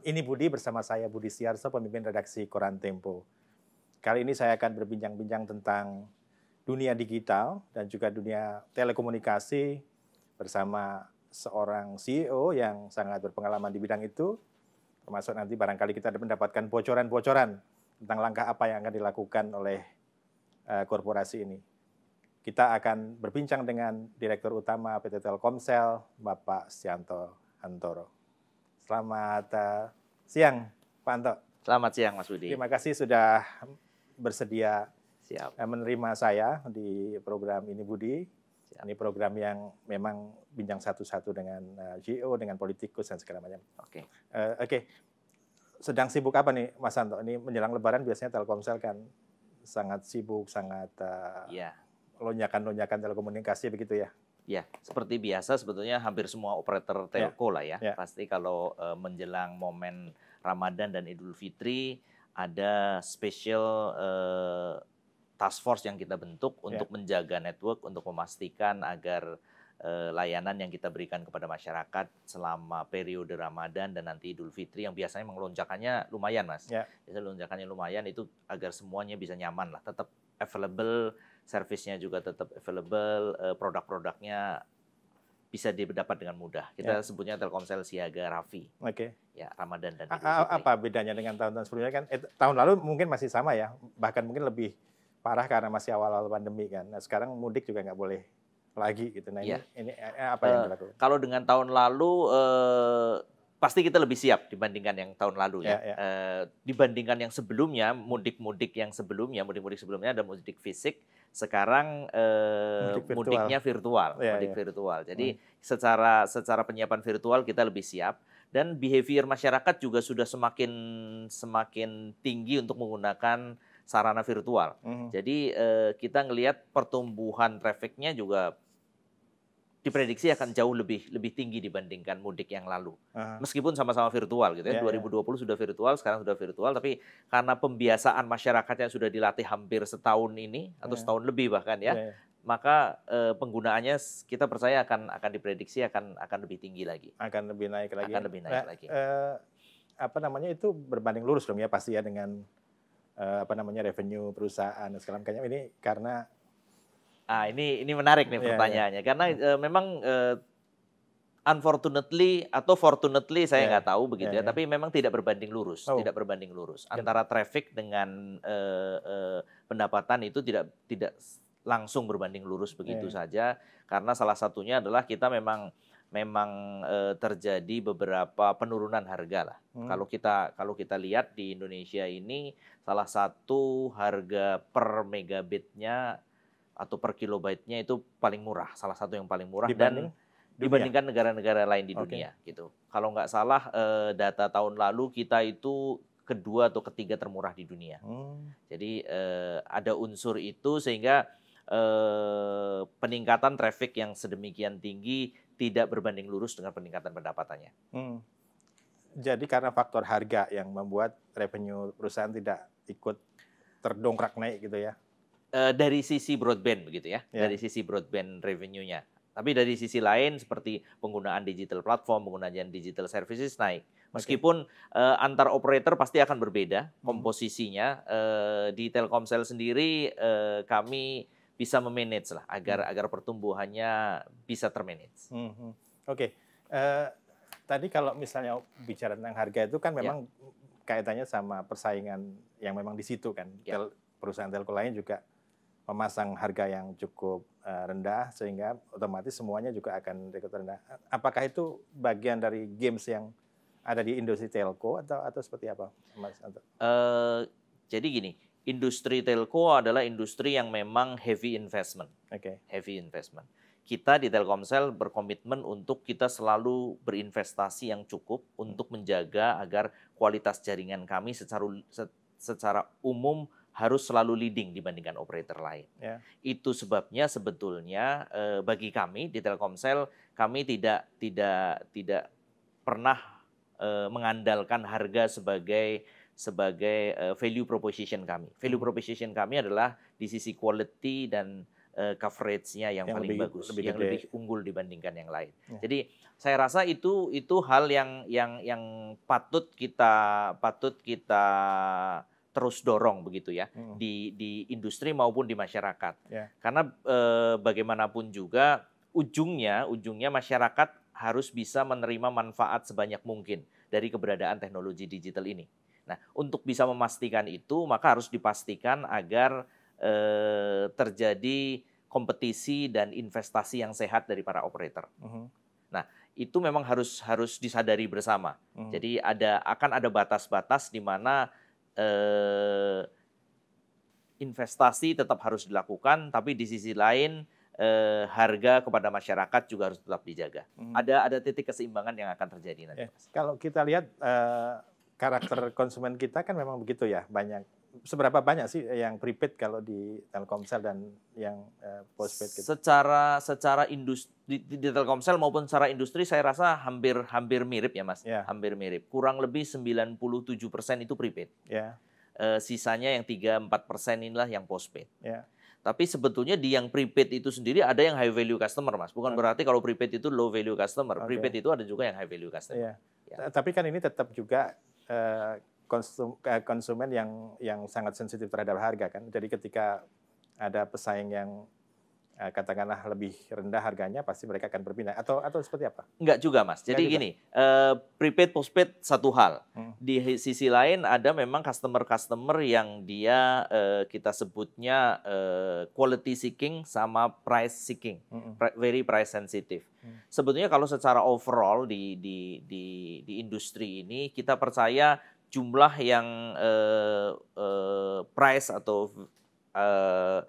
malam. Ini Budi bersama saya Budi Siarso, pemimpin redaksi Koran Tempo. Kali ini saya akan berbincang-bincang tentang dunia digital dan juga dunia telekomunikasi bersama seorang CEO yang sangat berpengalaman di bidang itu. Termasuk nanti barangkali kita mendapatkan bocoran-bocoran tentang langkah apa yang akan dilakukan oleh eh, korporasi ini. Kita akan berbincang dengan Direktur Utama PT Telkomsel, Bapak Sianto Antoro. Selamat uh, siang, Pak Anto. Selamat siang, Mas Budi. Terima kasih sudah bersedia Siap. Eh, menerima saya di program ini, Budi. Siap. Ini program yang memang bincang satu-satu dengan uh, eh, GO, e dengan politikus dan segala macam. Oke. Okay. Uh, Oke. Okay. Sedang sibuk apa nih, Mas Anto? Ini menjelang Lebaran biasanya Telkomsel kan sangat sibuk, sangat uh, yeah. lonjakan-lonjakan telekomunikasi begitu ya. Ya, seperti biasa sebetulnya hampir semua operator ya. telco ya. lah ya. ya. Pasti kalau uh, menjelang momen Ramadan dan Idul Fitri ada special uh, task force yang kita bentuk ya. untuk ya. menjaga network, untuk memastikan agar e, layanan yang kita berikan kepada masyarakat selama periode Ramadan dan nanti Idul Fitri yang biasanya melonjakannya lumayan, Mas. Ya. Biasanya lonjakannya lumayan itu agar semuanya bisa nyaman lah, tetap available servisnya juga tetap available, uh, produk-produknya bisa didapat dengan mudah. Kita ya. sebutnya Telkomsel Siaga Raffi. Oke. Okay. Ya, Ramadan dan Apa bedanya dengan tahun-tahun sebelumnya kan eh, tahun lalu mungkin masih sama ya, bahkan mungkin lebih parah karena masih awal-awal pandemi kan. Nah, sekarang mudik juga nggak boleh lagi gitu. Nah, ya. ini, ini eh, eh, apa yang berlaku? kalau dengan tahun lalu uh, pasti kita lebih siap dibandingkan yang tahun lalu ya. ya. ya. dibandingkan yang sebelumnya, mudik-mudik yang sebelumnya, mudik-mudik sebelumnya ada mudik fisik, sekarang eh, mudik virtual. mudiknya virtual, ya, mudik ya. virtual. Hmm. Jadi hmm. secara secara penyiapan virtual kita lebih siap dan behavior masyarakat juga sudah semakin semakin tinggi untuk menggunakan sarana virtual. Hmm. Jadi eh, kita ngelihat pertumbuhan trafficnya juga diprediksi akan jauh lebih lebih tinggi dibandingkan mudik yang lalu. uh Meskipun sama-sama virtual gitu ya. Yeah, 2020 yeah. sudah virtual, sekarang sudah virtual tapi karena pembiasaan masyarakat yang sudah dilatih hampir setahun ini atau yeah. setahun lebih bahkan ya, yeah, yeah. maka e, penggunaannya kita percaya akan akan diprediksi akan akan lebih tinggi lagi. Akan lebih naik lagi. Akan lebih naik nah, lagi. Eh, apa namanya itu berbanding lurus dong ya pasti ya dengan eh, apa namanya revenue perusahaan sekarang kayaknya Ini karena Ah ini ini menarik nih iya, iya. pertanyaannya yeah, yeah. karena uh, memang uh, unfortunately atau fortunately saya iya, nggak tahu begitu yeah, ya, tapi memang tidak berbanding lurus, oh. tidak berbanding lurus antara traffic dengan uh, uh, pendapatan itu tidak tidak langsung berbanding lurus begitu yeah. saja karena salah satunya adalah kita memang memang uh, terjadi beberapa penurunan harga lah. Hmm. Kalau kita kalau kita lihat di Indonesia ini salah satu harga per megabitnya atau per kilobyte itu paling murah, salah satu yang paling murah Dibanding? dan dibandingkan negara-negara lain di okay. dunia gitu. Kalau nggak salah eh, data tahun lalu kita itu kedua atau ketiga termurah di dunia. Hmm. Jadi eh, ada unsur itu sehingga eh, peningkatan traffic yang sedemikian tinggi tidak berbanding lurus dengan peningkatan pendapatannya. Hmm. Jadi karena faktor harga yang membuat revenue perusahaan tidak ikut terdongkrak naik gitu ya? uh, dari sisi broadband begitu ya, yeah. dari sisi broadband revenue-nya. Tapi dari sisi lain seperti penggunaan digital platform, penggunaan digital services naik. Meskipun okay. uh, eh, antar operator pasti akan berbeda hmm. komposisinya. Uh, di Telkomsel sendiri uh, kami bisa memanage lah agar hmm. agar pertumbuhannya bisa termanage. Hmm. hmm. Oke. Okay. Uh, tadi kalau misalnya bicara tentang harga itu kan ya. memang yeah. kaitannya sama persaingan yang memang di situ kan. Yeah. Tel perusahaan telco lain juga memasang harga yang cukup eh, rendah sehingga otomatis semuanya juga akan ikut rendah. Apakah itu bagian dari games yang ada di industri telco atau atau seperti apa, Mas Uh, jadi gini, industri telco adalah industri yang memang heavy investment. Oke. Okay. Heavy investment. Kita di Telkomsel berkomitmen untuk kita selalu berinvestasi yang cukup untuk menjaga agar kualitas jaringan kami secara secara umum harus selalu leading dibandingkan operator lain. Yeah. Itu sebabnya sebetulnya eh, bagi kami di Telkomsel kami tidak tidak tidak pernah eh, mengandalkan harga sebagai sebagai eh, value proposition kami. Value hmm. proposition kami adalah di sisi quality dan eh, coverage-nya yang, yang paling lebih, bagus, lebih yang lebih unggul dibandingkan yang lain. Yeah. Jadi saya rasa itu itu hal yang yang yang patut kita patut kita terus dorong begitu ya hmm. di di industri maupun di masyarakat. Yeah. Karena e, bagaimanapun juga ujungnya ujungnya masyarakat harus bisa menerima manfaat sebanyak mungkin dari keberadaan teknologi digital ini. Nah, untuk bisa memastikan itu maka harus dipastikan agar e, terjadi kompetisi dan investasi yang sehat dari para operator. Hmm. Nah, itu memang harus harus disadari bersama. Hmm. Jadi ada akan ada batas-batas di mana eh, investasi tetap harus dilakukan, tapi di sisi lain eh, harga kepada masyarakat juga harus tetap dijaga. Hmm. Ada ada titik keseimbangan yang akan terjadi nanti. Ya. kalau kita lihat eh, karakter konsumen kita kan memang begitu ya, banyak seberapa banyak sih eh, yang prepaid kalau di Telkomsel dan yang eh, postpaid? Gitu? Secara secara industri di, di Telkomsel maupun secara industri saya rasa hampir hampir mirip ya Mas, yeah. hampir mirip. Kurang lebih 97% itu prepaid. Yeah. Ya. E, sisanya yang 3-4% inilah yang postpaid. Yeah. Tapi sebetulnya di yang prepaid itu sendiri ada yang high value customer, Mas. Bukan ah. berarti kalau prepaid itu low value customer. Okay. Prepaid itu ada juga yang high value customer. Yeah. Yeah. Tapi kan ini tetap juga uh, Eh, konsumen yang yang sangat sensitif terhadap harga kan. Jadi ketika ada pesaing yang eh, katakanlah lebih rendah harganya pasti mereka akan berpindah atau atau seperti apa? Enggak juga mas. Jadi Enggak gini, juga. uh, eh, prepaid postpaid satu hal. Hmm. Di sisi lain ada memang customer-customer yang dia uh, kita sebutnya uh, quality seeking sama price seeking, hmm. Pri very price sensitive. Hmm. Sebetulnya kalau secara overall di di di di industri ini kita percaya jumlah yang uh, eh, price atau eh,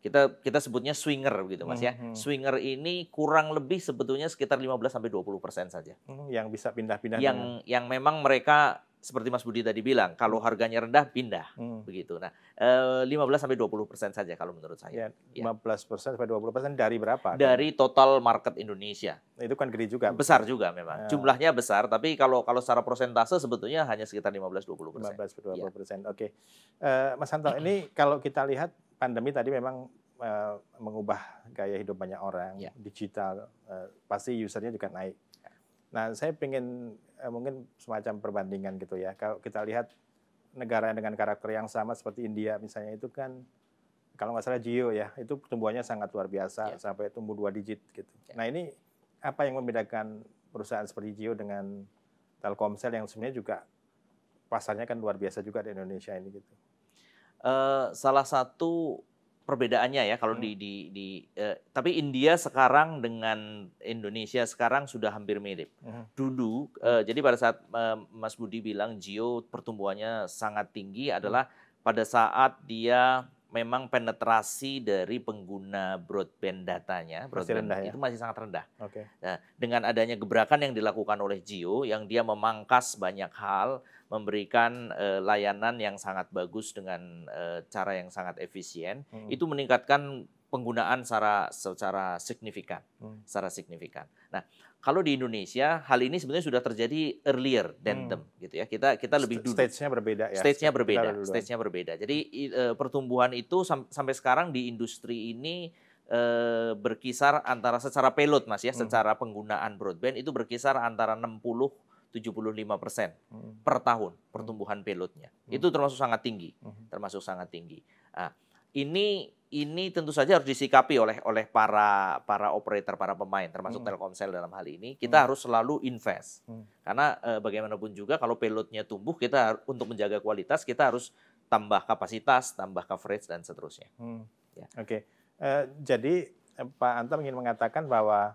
kita kita sebutnya swinger gitu Mas mm -hmm. ya. Mhm. Swinger ini kurang lebih sebetulnya sekitar 15 sampai 20% saja. Mm, yang bisa pindah-pindah. Yang yang memang mereka seperti Mas Budi tadi bilang, kalau hmm. harganya rendah pindah hmm. begitu. Nah, 15 eh, sampai 20 persen saja kalau menurut saya. Ya, 15 ya. persen sampai 20 persen dari berapa? Dari total market Indonesia. Itu kan gede juga. Besar juga memang. Ya. Jumlahnya besar, tapi kalau kalau secara persentase sebetulnya hanya sekitar 15-20 persen. 15-20 ya. persen. Ya. Oke, uh, Mas Santo, ini kalau kita lihat pandemi tadi memang uh, mengubah gaya hidup banyak orang. Ya. Digital uh, pasti usernya juga naik Nah, saya ingin eh, mungkin semacam perbandingan gitu ya. Kalau kita lihat negara dengan karakter yang sama seperti India misalnya itu kan kalau nggak salah Jio ya, itu pertumbuhannya sangat luar biasa yeah. sampai tumbuh dua digit gitu. Yeah. Nah, ini apa yang membedakan perusahaan seperti Jio dengan Telkomsel yang sebenarnya juga pasarnya kan luar biasa juga di Indonesia ini gitu. Uh, salah satu perbedaannya ya kalau hmm. di di, di eh, tapi India sekarang dengan Indonesia sekarang sudah hampir mirip. Hmm. Dulu eh, jadi pada saat uh, Mas Budi bilang Gio pertumbuhannya sangat tinggi adalah hmm. pada saat dia memang penetrasi dari pengguna broadband datanya masih rendah, ya? itu masih sangat rendah. Okay. Nah, dengan adanya gebrakan yang dilakukan oleh Jio yang dia memangkas banyak hal, memberikan uh, layanan yang sangat bagus dengan uh, cara yang sangat efisien, hmm. itu meningkatkan penggunaan secara secara signifikan, hmm. secara signifikan. Nah, kalau di Indonesia hal ini sebenarnya sudah terjadi earlier than hmm. them gitu ya. Kita kita lebih dulu. Stage-nya berbeda ya. Stage-nya berbeda, stage-nya berbeda. Jadi e, pertumbuhan itu sam sampai sekarang di industri ini e, berkisar antara secara payload Mas ya, hmm. secara penggunaan broadband itu berkisar antara 60 75 persen hmm. per tahun hmm. pertumbuhan payloadnya. Hmm. Itu termasuk sangat tinggi, hmm. termasuk sangat tinggi. Nah, ini ini tentu saja harus disikapi oleh oleh para para operator, para pemain, termasuk hmm. Telkomsel dalam hal ini. Kita hmm. harus selalu invest, hmm. karena e, bagaimanapun juga kalau payloadnya tumbuh, kita untuk menjaga kualitas kita harus tambah kapasitas, tambah coverage dan seterusnya. Hmm. Ya. Oke, okay. Eh, jadi eh, Pak Anto ingin mengatakan bahwa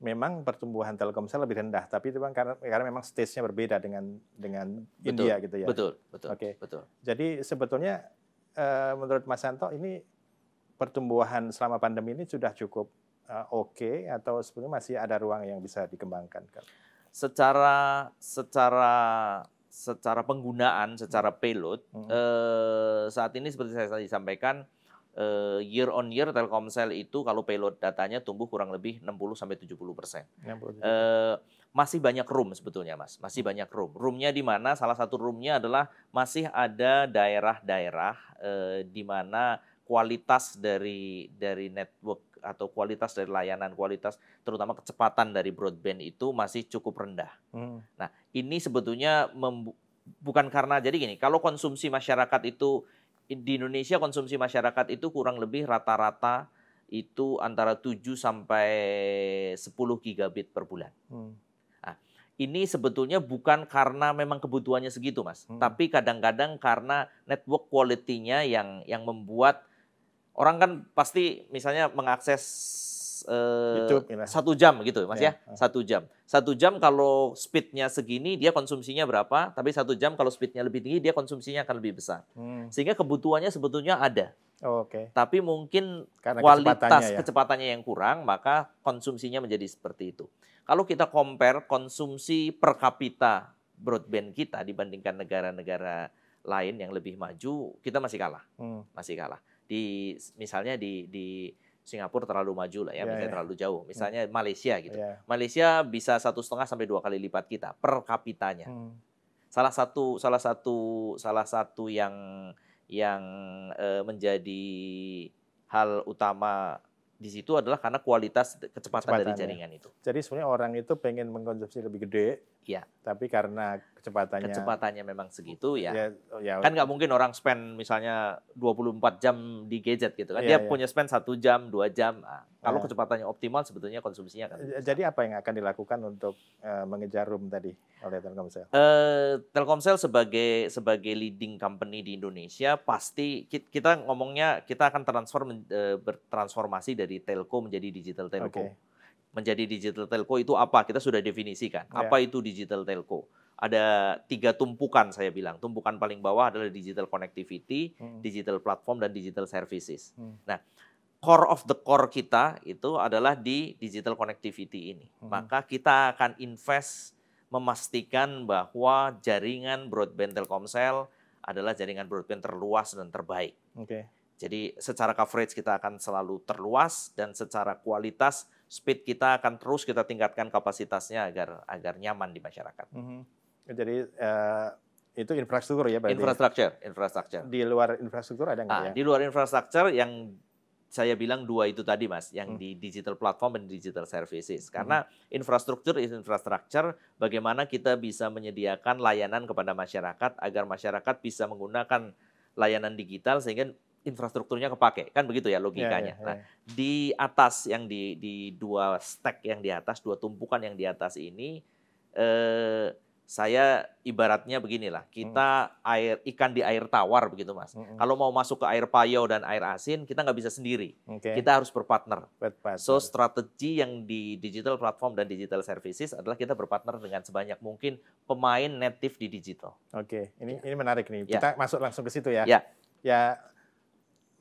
memang pertumbuhan Telkomsel lebih rendah, tapi itu karena karena memang stage-nya berbeda dengan dengan betul, India gitu ya. Betul, betul. Oke, okay. betul. Jadi sebetulnya Eh, menurut Mas Santo ini pertumbuhan selama pandemi ini sudah cukup eh, oke okay, atau sebenarnya masih ada ruang yang bisa dikembangkan? Secara secara secara penggunaan, secara payload hmm. eh, saat ini seperti saya tadi sampaikan eh, year on year Telkomsel itu kalau payload datanya tumbuh kurang lebih 60 sampai 70 persen. Eh, masih banyak room sebetulnya mas, masih hmm. banyak room. Roomnya di mana? Salah satu roomnya adalah masih ada daerah-daerah eh, di mana kualitas dari dari network atau kualitas dari layanan kualitas terutama kecepatan dari broadband itu masih cukup rendah. Hmm. Nah ini sebetulnya bukan karena jadi gini kalau konsumsi masyarakat itu di Indonesia konsumsi masyarakat itu kurang lebih rata-rata itu antara 7 sampai 10 gigabit per bulan. Hmm ini sebetulnya bukan karena memang kebutuhannya segitu, Mas. Hmm. Tapi kadang-kadang karena network quality-nya yang yang membuat orang kan pasti misalnya mengakses eh, YouTube, ya. satu jam gitu, Mas yeah. Ya. ya. Satu jam. Satu jam kalau speednya segini, dia konsumsinya berapa? Tapi satu jam kalau speednya lebih tinggi, dia konsumsinya akan lebih besar. Hmm. Sehingga kebutuhannya sebetulnya ada. Oh, Oke. Okay. Tapi mungkin karena kualitas kecepatannya, ya? kecepatannya yang kurang, maka konsumsinya menjadi seperti itu. Kalau kita compare konsumsi per kapita broadband kita dibandingkan negara-negara lain yang lebih maju, kita masih kalah. Hmm. Masih kalah. Di misalnya di di Singapura terlalu maju lah ya, yeah, misalnya yeah. terlalu jauh. Hmm. Misalnya hmm. Malaysia gitu. Yeah. Malaysia bisa satu setengah sampai dua kali lipat kita per kapitanya. Hmm. Salah satu salah satu salah satu yang yang e, menjadi hal utama di situ adalah karena kualitas kecepatan dari ya. jaringan itu. Jadi sebenarnya orang itu pengen mengkonsumsi lebih gede, Ya, Tapi karena kecepatannya kecepatannya memang segitu ya. ya, oh, ya kan nggak mungkin orang spend misalnya 24 jam di gadget gitu kan. Ya, Dia ya. punya spend satu jam, dua jam. Nah, kalau iya. kecepatannya optimal sebetulnya konsumsinya kan. Jadi apa yang akan dilakukan untuk uh, mengejar room tadi oleh Telkomsel? Uh, Telkomsel sebagai sebagai leading company di Indonesia pasti kita ngomongnya kita akan transformasi uh, eh, bertransformasi dari telco menjadi digital telco. Okay menjadi digital telco itu apa? Kita sudah definisikan. Yeah. Apa itu digital telco? Ada tiga tumpukan saya bilang. Tumpukan paling bawah adalah digital connectivity, hmm. digital platform, dan digital services. Hmm. Nah, core of the core kita itu adalah di digital connectivity ini. Hmm. Maka kita akan invest memastikan bahwa jaringan broadband Telkomsel adalah jaringan broadband terluas dan terbaik. Okay. Jadi secara coverage kita akan selalu terluas dan secara kualitas speed kita akan terus kita tingkatkan kapasitasnya agar agar nyaman di masyarakat. Mm -hmm. Jadi uh, itu infrastruktur ya, ya Infrastruktur, infrastruktur. Di luar infrastruktur ada nggak ah, ya? Di luar infrastruktur yang saya bilang dua itu tadi mas, yang hmm. di digital platform dan digital services. Hmm. Karena hmm. infrastruktur is infrastructure, bagaimana kita bisa menyediakan layanan kepada masyarakat agar masyarakat bisa menggunakan layanan digital sehingga infrastrukturnya kepake kan begitu ya logikanya. Yeah, yeah, yeah. Nah, di atas yang di di dua stack yang di atas, dua tumpukan yang di atas ini eh saya ibaratnya beginilah, kita hmm. air ikan di air tawar begitu mas. Hmm. hmm. Kalau mau masuk ke air payau dan air asin, kita nggak bisa sendiri. Okay. Kita harus berpartner. berpartner. So strategi yang di digital platform dan digital services adalah kita berpartner dengan sebanyak mungkin pemain native di digital. Oke, okay. ini ya. ini menarik nih. Ya. Kita ya. masuk langsung ke situ ya. Ya. Ya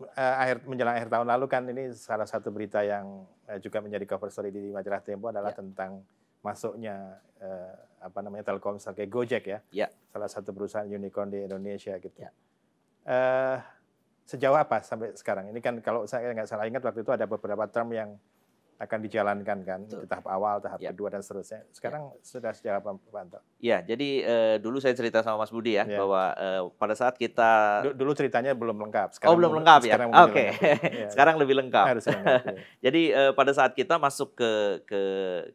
uh, akhir menjelang akhir tahun lalu kan ini salah satu berita yang uh, juga menjadi cover story di majalah Tempo adalah ya. tentang masuknya uh, apa namanya Telkomsel kayak Gojek ya, ya. Salah satu perusahaan unicorn di Indonesia gitu. Ya. Uh, sejauh apa sampai sekarang? Ini kan kalau saya nggak salah ingat waktu itu ada beberapa term yang akan dijalankan kan Betul. di tahap awal, tahap ya. kedua dan seterusnya. Ya. Sekarang ya. sudah sejauh apa Pak Anto? Ya, jadi uh, dulu saya cerita sama Mas Budi ya, ya. bahwa uh, pada saat kita dulu ceritanya belum lengkap. Oh, sekarang oh belum lengkap ya. Oke, okay. ya. sekarang lebih lengkap. Harus ya. jadi uh, pada saat kita masuk ke ke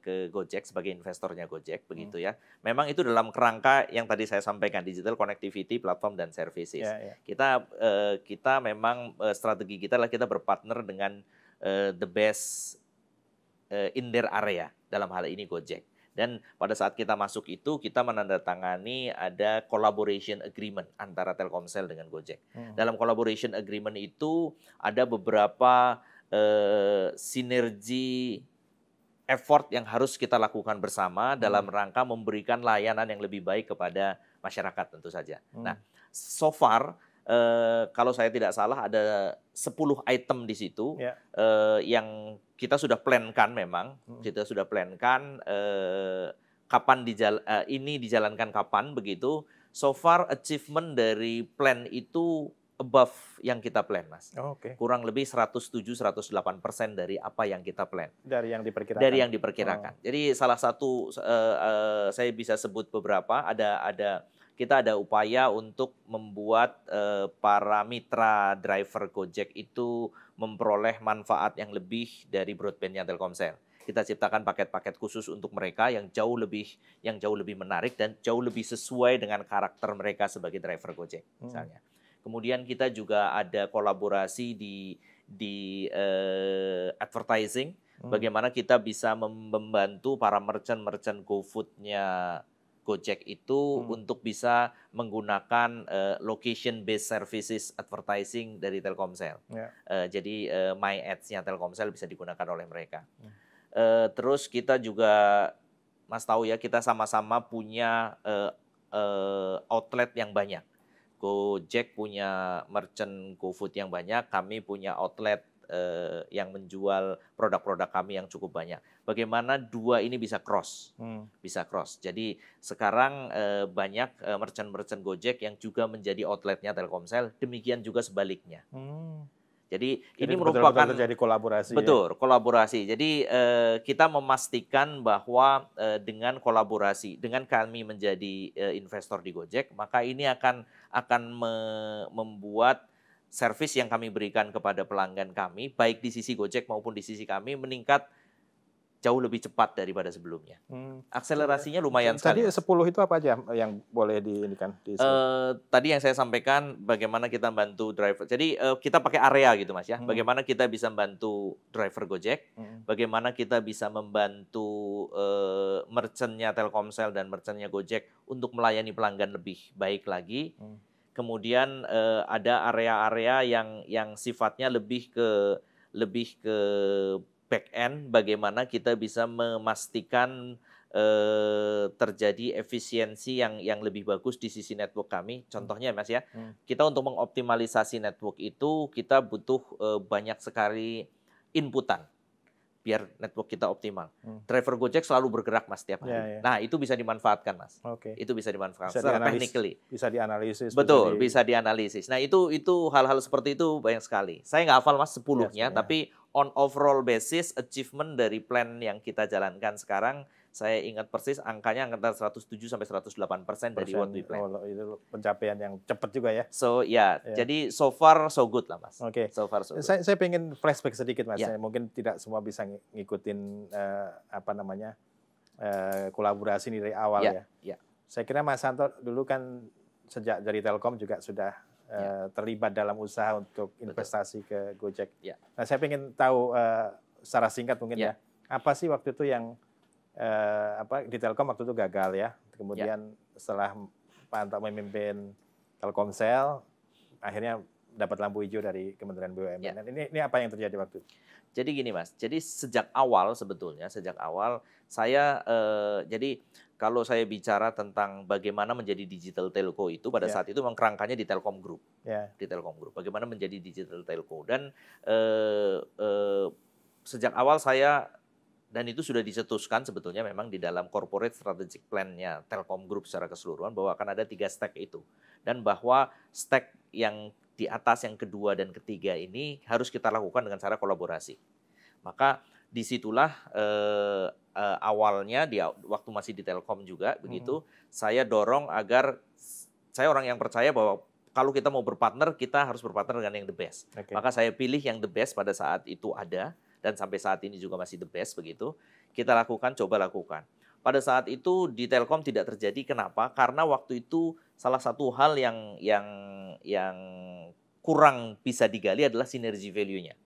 ke Gojek sebagai investornya Gojek hmm. begitu hmm. ya, memang itu dalam kerangka yang tadi saya sampaikan digital connectivity, platform dan services. Ya, ya. Kita uh, kita memang uh, strategi kita lah kita berpartner dengan uh, the best Eh, in their area dalam hal ini Gojek. Dan pada saat kita masuk itu kita menandatangani ada collaboration agreement antara Telkomsel dengan Gojek. Hmm. Dalam collaboration agreement itu ada beberapa uh, sinergi effort yang harus kita lakukan bersama hmm. dalam rangka memberikan layanan yang lebih baik kepada masyarakat tentu saja. Hmm. Nah, so far Eh, kalau saya tidak salah ada 10 item di situ yeah. Ya. uh, yang kita sudah plankan memang, hmm. kita sudah plankan uh, kapan dijal uh, ini dijalankan kapan begitu. So far achievement dari plan itu above yang kita plan, Mas. Oh, Oke. Okay. Kurang lebih 107-108 persen dari apa yang kita plan. Dari yang diperkirakan. Dari yang diperkirakan. Oh. Jadi salah satu uh, uh, saya bisa sebut beberapa. Ada ada kita ada upaya untuk membuat eh, para mitra driver Gojek itu memperoleh manfaat yang lebih dari broadbandnya Telkomsel. Kita ciptakan paket-paket khusus untuk mereka yang jauh lebih yang jauh lebih menarik dan jauh lebih sesuai dengan karakter mereka sebagai driver Gojek hmm. misalnya. Kemudian kita juga ada kolaborasi di di eh, advertising hmm. bagaimana kita bisa membantu para merchant-merchant GoFood-nya Gojek itu hmm. untuk bisa menggunakan uh, location based services advertising dari Telkomsel. Yeah. Ya. Uh, jadi uh, my ads-nya Telkomsel bisa digunakan oleh mereka. Yeah. Hmm. Uh, terus kita juga Mas tahu ya kita sama-sama punya uh, uh, outlet yang banyak. Gojek punya merchant GoFood yang banyak, kami punya outlet eh, yang menjual produk-produk kami yang cukup banyak. Bagaimana dua ini bisa cross, hmm. bisa cross. Jadi sekarang eh, banyak eh, merchant-merchant Gojek yang juga menjadi outletnya Telkomsel. Demikian juga sebaliknya. Hmm. Jadi, Jadi ini merupakan betul merupakan terjadi kolaborasi. Ya? Betul, ya? kolaborasi. Jadi eh, kita memastikan bahwa eh, dengan kolaborasi, dengan kami menjadi eh, investor di Gojek, maka ini akan akan me membuat service yang kami berikan kepada pelanggan kami, baik di sisi Gojek maupun di sisi kami, meningkat jauh lebih cepat daripada sebelumnya. Hmm. Akselerasinya lumayan sekali. Tadi 10 itu apa aja yang boleh kan? Di uh, tadi yang saya sampaikan bagaimana kita bantu driver. Jadi uh, kita pakai area gitu Mas ya. Hmm. Bagaimana kita bisa bantu driver Gojek, hmm. bagaimana kita bisa membantu uh, merchantnya Telkomsel dan merchantnya Gojek untuk melayani pelanggan lebih baik lagi. Hmm kemudian eh, ada area-area yang yang sifatnya lebih ke lebih ke back end bagaimana kita bisa memastikan eh, terjadi efisiensi yang yang lebih bagus di sisi network kami hmm. contohnya Mas ya hmm. kita untuk mengoptimalisasi network itu kita butuh eh, banyak sekali inputan biar network kita optimal. Hmm. Driver Gojek selalu bergerak mas setiap hari. Yeah, yeah. Nah itu bisa dimanfaatkan mas. Oke. Okay. Itu bisa dimanfaatkan. Bisa secara technically. Bisa dianalisis. Betul, bisa, di... bisa dianalisis. Nah itu itu hal-hal seperti itu banyak sekali. Saya nggak hafal mas sepuluhnya, yes, tapi yeah. on overall basis achievement dari plan yang kita jalankan sekarang saya ingat persis angkanya antara 107 sampai 108 persen dari what we plan. Oh, itu pencapaian yang cepat juga ya. So ya, yeah. yeah. jadi so far so good lah mas. Oke. Okay. So far so good. Saya, saya pengen flashback sedikit mas, yeah. mungkin tidak semua bisa ngikutin uh, apa namanya uh, kolaborasi ini dari awal yeah. ya. Yeah. Ya. Saya kira Mas Santo dulu kan sejak dari Telkom juga sudah uh, eh, yeah. terlibat dalam usaha untuk investasi Betul. ke Gojek. Yeah. Nah saya pengen tahu uh, secara singkat mungkin yeah. ya, apa sih waktu itu yang eh, apa di Telkom waktu itu gagal ya. Kemudian ya. setelah Pak Anto memimpin Telkomsel, akhirnya dapat lampu hijau dari Kementerian BUMN. Ya. ini ini apa yang terjadi waktu itu? Jadi gini Mas, jadi sejak awal sebetulnya sejak awal saya eh, jadi kalau saya bicara tentang bagaimana menjadi digital telco itu pada yeah. saat itu memang kerangkanya di Telkom Group. Yeah. Di Telkom Group. Bagaimana menjadi digital telco dan eh, eh, sejak awal saya dan itu sudah dicetuskan sebetulnya memang di dalam corporate strategic plan-nya Telkom Group secara keseluruhan bahwa akan ada tiga stack itu dan bahwa stack yang di atas yang kedua dan ketiga ini harus kita lakukan dengan cara kolaborasi. Maka disitulah eh, eh, awalnya di waktu masih di Telkom juga hmm. begitu saya dorong agar saya orang yang percaya bahwa kalau kita mau berpartner kita harus berpartner dengan yang the best. Okay. Maka saya pilih yang the best pada saat itu ada dan sampai saat ini juga masih the best begitu. Kita lakukan, coba lakukan. Pada saat itu di Telkom tidak terjadi kenapa? Karena waktu itu salah satu hal yang yang yang kurang bisa digali adalah sinergi value-nya.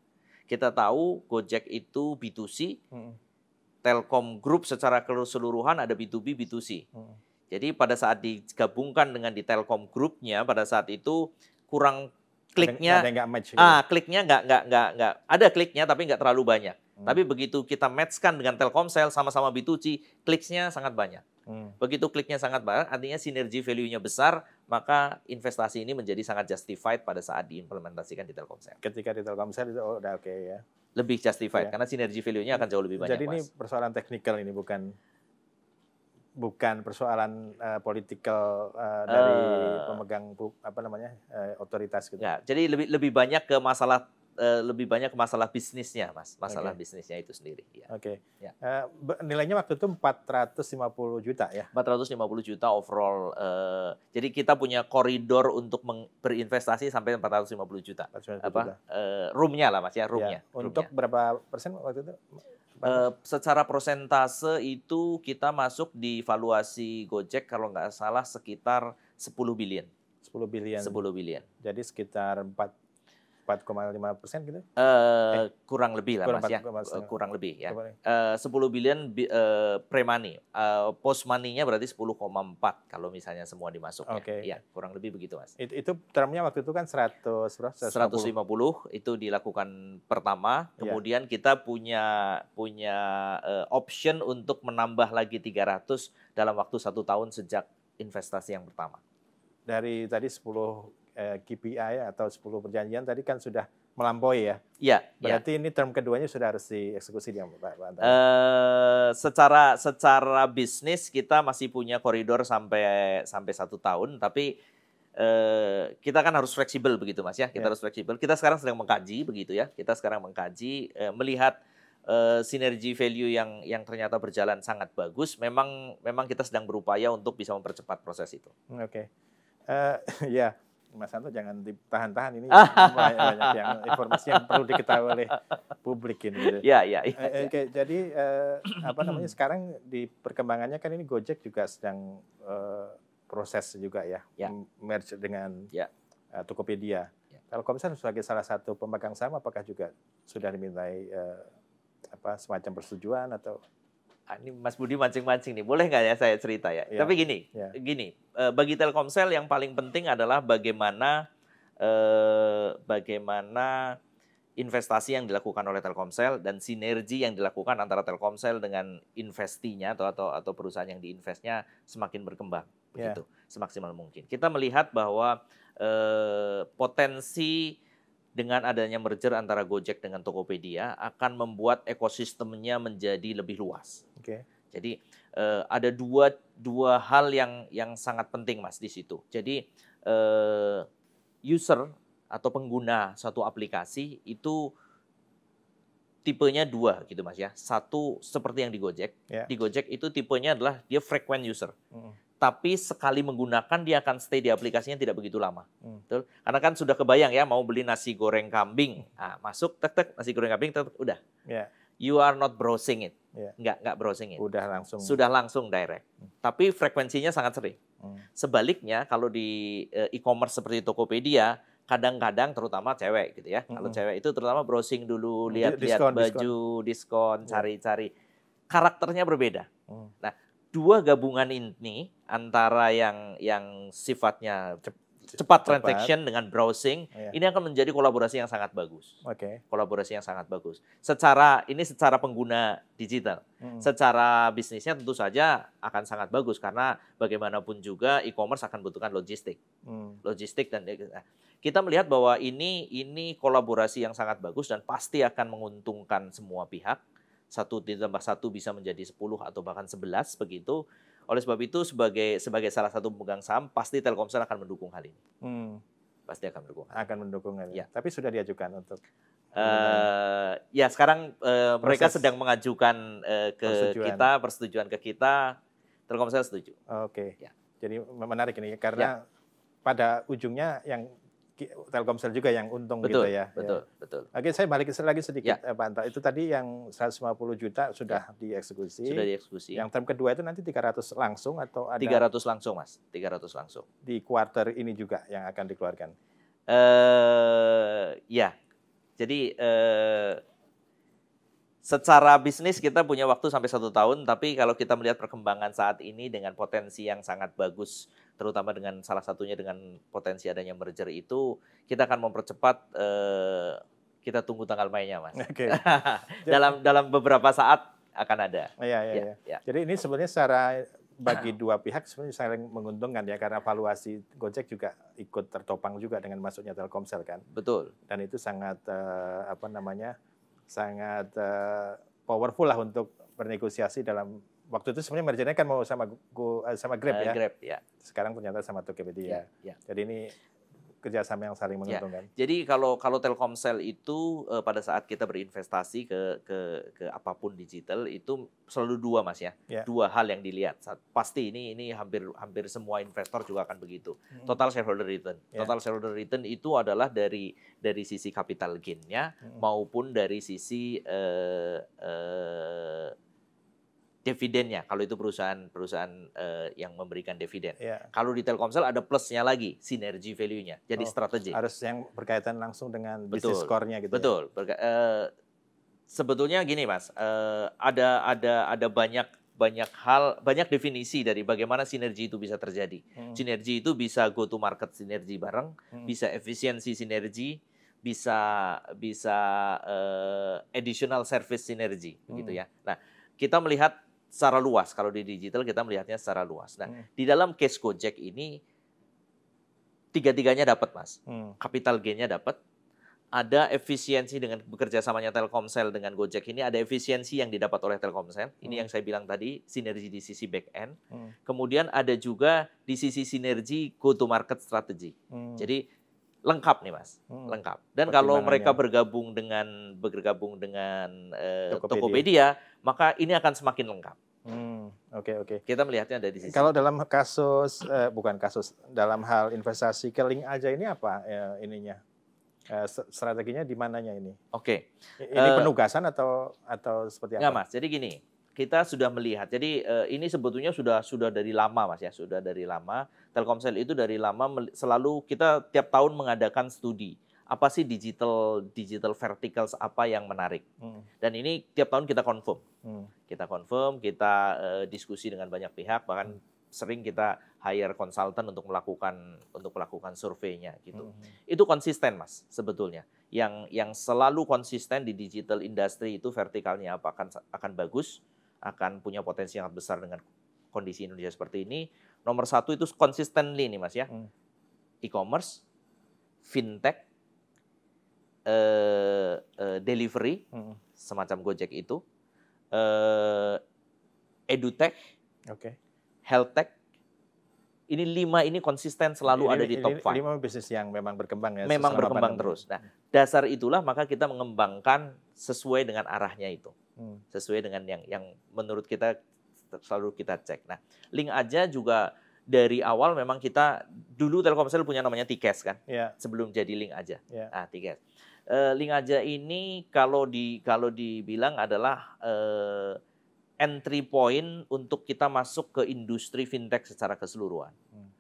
Kita tahu Gojek itu B2C, hmm. Telkom Group secara keseluruhan ada B2B, B2C. Hmm. Jadi pada saat digabungkan dengan di Telkom Group-nya pada saat itu kurang kliknya ada, gitu? ah kliknya nggak nggak nggak nggak ada kliknya tapi nggak terlalu banyak hmm. tapi begitu kita matchkan dengan Telkomsel sama sama Bituci kliknya sangat banyak hmm. begitu kliknya sangat banyak artinya sinergi value-nya besar maka investasi ini menjadi sangat justified pada saat diimplementasikan di Telkomsel ketika di Telkomsel itu oh, udah oke okay, ya lebih justified ya. karena sinergi value-nya akan jauh lebih banyak jadi mas. ini persoalan teknikal ini bukan bukan persoalan uh, eh, politikal uh, eh, dari uh, pemegang apa namanya uh, otoritas gitu. Ya, jadi lebih lebih banyak ke masalah uh, lebih banyak ke masalah bisnisnya, Mas. Masalah okay. bisnisnya itu sendiri iya. ya. Oke. Okay. Ya. Uh, nilainya waktu itu 450 juta ya. 450 juta overall uh, jadi kita punya koridor untuk berinvestasi sampai 450 juta. 450 apa? Juta. Uh, roomnya lah Mas ya, roomnya. Ya. Untuk roomnya. berapa persen waktu itu? uh, secara prosentase itu kita masuk di valuasi Gojek kalau nggak salah sekitar 10 billion. 10 billion. 10 billion. Jadi sekitar 4 4,5 persen gitu? Uh, eh, kurang lebih lah kurang mas 4, ya, 4, eh, kurang lebih ya. Eh, uh, 10 billion uh, pre-money, uh, post money-nya berarti 10,4 kalau misalnya semua dimasuk okay. ya. kurang lebih begitu mas. Itu, itu termnya waktu itu kan 100 berapa? 150. 150 itu dilakukan pertama, iya. kemudian yeah. kita punya punya uh, option untuk menambah lagi 300 dalam waktu satu tahun sejak investasi yang pertama. Dari tadi 10 Eh, KPI atau 10 perjanjian tadi kan sudah melampaui ya. Iya. Berarti ya. ini term keduanya sudah harus dieksekusi dia, Pak Antar. Uh, eh, secara secara bisnis kita masih punya koridor sampai sampai satu tahun, tapi uh, kita kan harus fleksibel begitu Mas ya. Kita ya. harus fleksibel. Kita sekarang sedang mengkaji begitu ya. Kita sekarang mengkaji uh, melihat Uh, sinergi value yang yang ternyata berjalan sangat bagus. Memang memang kita sedang berupaya untuk bisa mempercepat proses itu. Oke, okay. uh, ya. Yeah Mas Santo jangan ditahan-tahan ini banyak yang informasi yang perlu diketahui oleh publik ini. Gitu. Ya, ya, ya, Jadi eh, apa namanya sekarang di perkembangannya kan ini Gojek juga sedang eh, proses juga ya, ya. merge dengan ya. Eh, Tokopedia. Ya. Telkomsel sebagai salah satu pemegang saham apakah juga sudah dimintai eh, apa semacam persetujuan atau Ah, ini Mas Budi mancing-mancing nih, boleh nggak ya saya cerita ya? ya. Tapi gini, ya. gini, eh, bagi Telkomsel yang paling penting adalah bagaimana eh, bagaimana investasi yang dilakukan oleh Telkomsel dan sinergi yang dilakukan antara Telkomsel dengan investinya atau atau atau perusahaan yang diinvestnya semakin berkembang iya. begitu yeah. semaksimal mungkin. Kita melihat bahwa eh, potensi dengan adanya merger antara Gojek dengan Tokopedia akan membuat ekosistemnya menjadi lebih luas. Oke. Okay. Jadi uh, ada dua dua hal yang yang sangat penting mas di situ. Jadi uh, user atau pengguna satu aplikasi itu tipenya dua gitu mas ya. Satu seperti yang di Gojek. Yeah. Di Gojek itu tipenya adalah dia frequent user. Mm tapi sekali menggunakan dia akan stay di aplikasinya tidak begitu lama. Hmm. Betul? Karena kan sudah kebayang ya mau beli nasi goreng kambing, hmm. nah, masuk tek tek nasi goreng kambing tek, udah. Yeah. You are not browsing it. Yeah. nggak enggak browsing it. Udah langsung. Sudah langsung direct. Hmm. Tapi frekuensinya sangat sering. Hmm. Sebaliknya kalau di eh, e-commerce seperti Tokopedia, kadang-kadang terutama cewek gitu ya. Mm -hmm. Kalau cewek itu terutama browsing dulu, lihat-lihat baju, diskon, ya. cari-cari. Cari. Karakternya berbeda. Mm. Nah, dua gabungan ini antara yang yang sifatnya cepat, cepat transaction dengan browsing yeah. ini akan menjadi kolaborasi yang sangat bagus. Oke. Okay. Kolaborasi yang sangat bagus. Secara ini secara pengguna digital, mm. secara bisnisnya tentu saja akan sangat bagus karena bagaimanapun juga e-commerce akan butuhkan logistik, mm. logistik dan nah, kita melihat bahwa ini ini kolaborasi yang sangat bagus dan pasti akan menguntungkan semua pihak satu ditambah satu bisa menjadi sepuluh atau bahkan sebelas begitu. Oleh sebab itu sebagai sebagai salah satu pemegang saham pasti Telkomsel akan mendukung hal ini. Hmm. Pasti akan mendukung. Hal ini. Akan mendukung hal ini. Ya. Tapi sudah diajukan untuk Uh, ya sekarang uh, mereka sedang mengajukan uh, ke persetujuan. kita persetujuan ke kita Telkomsel setuju. Oke. Okay. Ya. Jadi menarik ini karena ya. pada ujungnya yang Telkomsel juga yang untung gitu betul, gitu ya. Betul, ya. betul. Oke, saya balik lagi sedikit ya. Eh, Pak Anto. Itu tadi yang 150 juta sudah ya. dieksekusi. Sudah dieksekusi. Yang term kedua itu nanti 300 langsung atau ada 300 langsung, Mas. 300 langsung. Di kuarter ini juga yang akan dikeluarkan. Eh uh, ya. Jadi eh uh, secara bisnis kita punya waktu sampai satu tahun, tapi kalau kita melihat perkembangan saat ini dengan potensi yang sangat bagus, terutama dengan salah satunya dengan potensi adanya merger itu, kita akan mempercepat. Eh, kita tunggu tanggal mainnya, mas. Okay. dalam dalam beberapa saat akan ada. Iya, iya, ya, iya. Ya. Jadi ini sebenarnya secara bagi dua pihak sebenarnya saling menguntungkan ya karena valuasi Gojek juga ikut tertopang juga dengan masuknya Telkomsel kan. Betul. Dan itu sangat eh, apa namanya? sangat uh, powerful lah untuk bernegosiasi dalam waktu itu sebenarnya mergernya kan mau sama sama Grab uh, ya. Eh, Grab ya. Sekarang ternyata sama Tokopedia. Ya, ya. Jadi ini kerjasama yang saling ya, menguntungkan. Ya. Jadi kalau kalau Telkomsel itu uh, pada saat kita berinvestasi ke ke ke apapun digital itu selalu dua mas ya, ya. dua hal yang dilihat. Pasti ini ini hampir hampir semua investor juga akan begitu. Hmm. Total shareholder return. Ya. Total shareholder return itu adalah dari dari sisi capital gainnya hmm. maupun dari sisi uh, uh, dividennya kalau itu perusahaan-perusahaan uh, eh, yang memberikan dividen. Yeah. Kalau di Telkomsel ada plusnya lagi, sinergi value-nya. Jadi oh, strategi. Harus yang berkaitan langsung dengan betul, bisnis core gitu. Ya? Betul. Ya? Berka uh, sebetulnya gini, Mas. Uh, ada ada ada banyak banyak hal, banyak definisi dari bagaimana sinergi itu bisa terjadi. Hmm. Sinergi itu bisa go to market sinergi bareng, hmm. bisa efisiensi sinergi, bisa bisa uh, additional service sinergi gitu hmm. begitu ya. Nah, kita melihat secara luas. Kalau di digital kita melihatnya secara luas. Nah, hmm. di dalam case Gojek ini tiga-tiganya dapat, Mas. Hmm. Capital gain-nya dapat. Ada efisiensi dengan bekerja samanya Telkomsel dengan Gojek ini ada efisiensi yang didapat oleh Telkomsel. Ini hmm. yang saya bilang tadi sinergi di sisi back end. Hmm. Kemudian ada juga di sisi sinergi go to market strategy. Hmm. Jadi lengkap nih mas, hmm. lengkap. Dan kalau mereka bergabung dengan bergabung dengan uh, Tokopedia. Tokopedia, maka ini akan semakin lengkap. Hmm, oke okay, oke. Okay. Kita melihatnya dari sisi. Kalau dalam kasus eh, bukan kasus dalam hal investasi keling aja ini apa eh, ininya? Eh, strateginya di mananya ini? Oke. Okay. Ini uh, penugasan atau atau seperti apa? Enggak mas, jadi gini kita sudah melihat. Jadi uh, ini sebetulnya sudah sudah dari lama Mas ya, sudah dari lama. Telkomsel itu dari lama selalu kita tiap tahun mengadakan studi apa sih digital digital verticals apa yang menarik hmm. dan ini tiap tahun kita confirm hmm. kita confirm kita uh, diskusi dengan banyak pihak bahkan hmm. sering kita hire konsultan untuk melakukan untuk melakukan surveinya gitu hmm, hmm. itu konsisten mas sebetulnya yang yang selalu konsisten di digital industry itu vertikalnya apa akan akan bagus akan punya potensi yang besar dengan kondisi Indonesia seperti ini. Nomor satu itu consistently nih mas ya, hmm. e-commerce, fintech, uh, uh, delivery hmm. semacam Gojek itu, uh, edutech, okay. health tech. Ini lima ini konsisten selalu ini, ada di top 5. Lima bisnis yang memang berkembang ya. Memang berkembang pandemi. terus. Nah, hmm. dasar itulah maka kita mengembangkan sesuai dengan arahnya itu hmm. sesuai dengan yang yang menurut kita selalu kita cek. Nah, link aja juga dari awal memang kita dulu Telkomsel punya namanya Tikes kan, yeah. sebelum jadi link aja. Yeah. Nah, Tikes. Uh, link aja ini kalau di kalau dibilang adalah uh, entry point untuk kita masuk ke industri fintech secara keseluruhan. Hmm.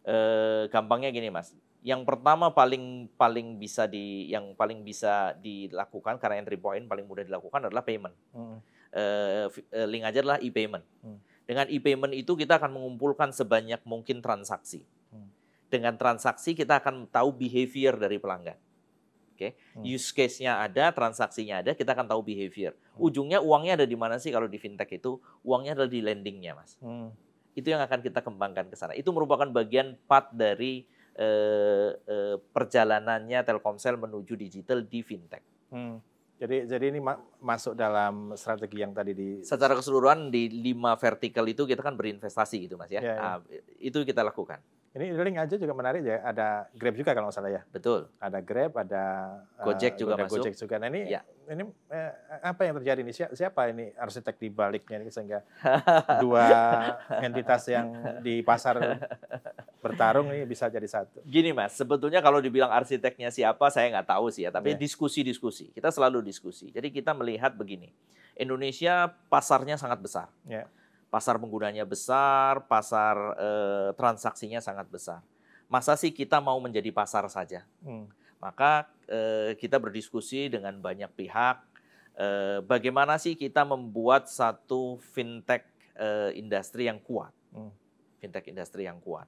Uh, gampangnya gini mas, yang pertama paling paling bisa di yang paling bisa dilakukan karena entry point paling mudah dilakukan adalah payment. Hmm. Uh, link aja adalah e-payment. Hmm. Dengan e-payment itu kita akan mengumpulkan sebanyak mungkin transaksi. Hmm. Dengan transaksi kita akan tahu behavior dari pelanggan. Oke, okay? hmm. use case-nya ada, transaksinya ada, kita akan tahu behavior. Hmm. Ujungnya uangnya ada di mana sih kalau di fintech itu? Uangnya ada di lendingnya, mas. Hmm. Itu yang akan kita kembangkan ke sana. Itu merupakan bagian part dari eh, eh, perjalanannya Telkomsel menuju digital di fintech. Hmm. Jadi jadi ini ma masuk dalam strategi yang tadi di secara keseluruhan di lima vertikal itu kita kan berinvestasi gitu Mas ya. ya, ya. Nah, itu kita lakukan. Ini link aja juga menarik ya, ada Grab juga kalau nggak salah ya. Betul. Ada Grab, ada eh, Gojek juga ada masuk. Gojek juga. Nah ini, ya. ini eh, apa yang terjadi ini? Siapa ini arsitek di baliknya ini sehingga dua entitas yang di pasar bertarung ini iya, bisa jadi satu. Gini mas, sebetulnya kalau dibilang arsiteknya siapa saya nggak tahu sih ya, tapi iya. diskusi-diskusi. Yeah. Kita selalu diskusi. Jadi kita melihat begini, Indonesia pasarnya sangat besar. Yeah. Pasar penggunanya besar, pasar eh, transaksinya sangat besar. Masa sih kita mau menjadi pasar saja? Hmm. Maka eh, kita berdiskusi dengan banyak pihak. Eh, bagaimana sih kita membuat satu fintech eh, industri yang kuat? Hmm. Fintech industri yang kuat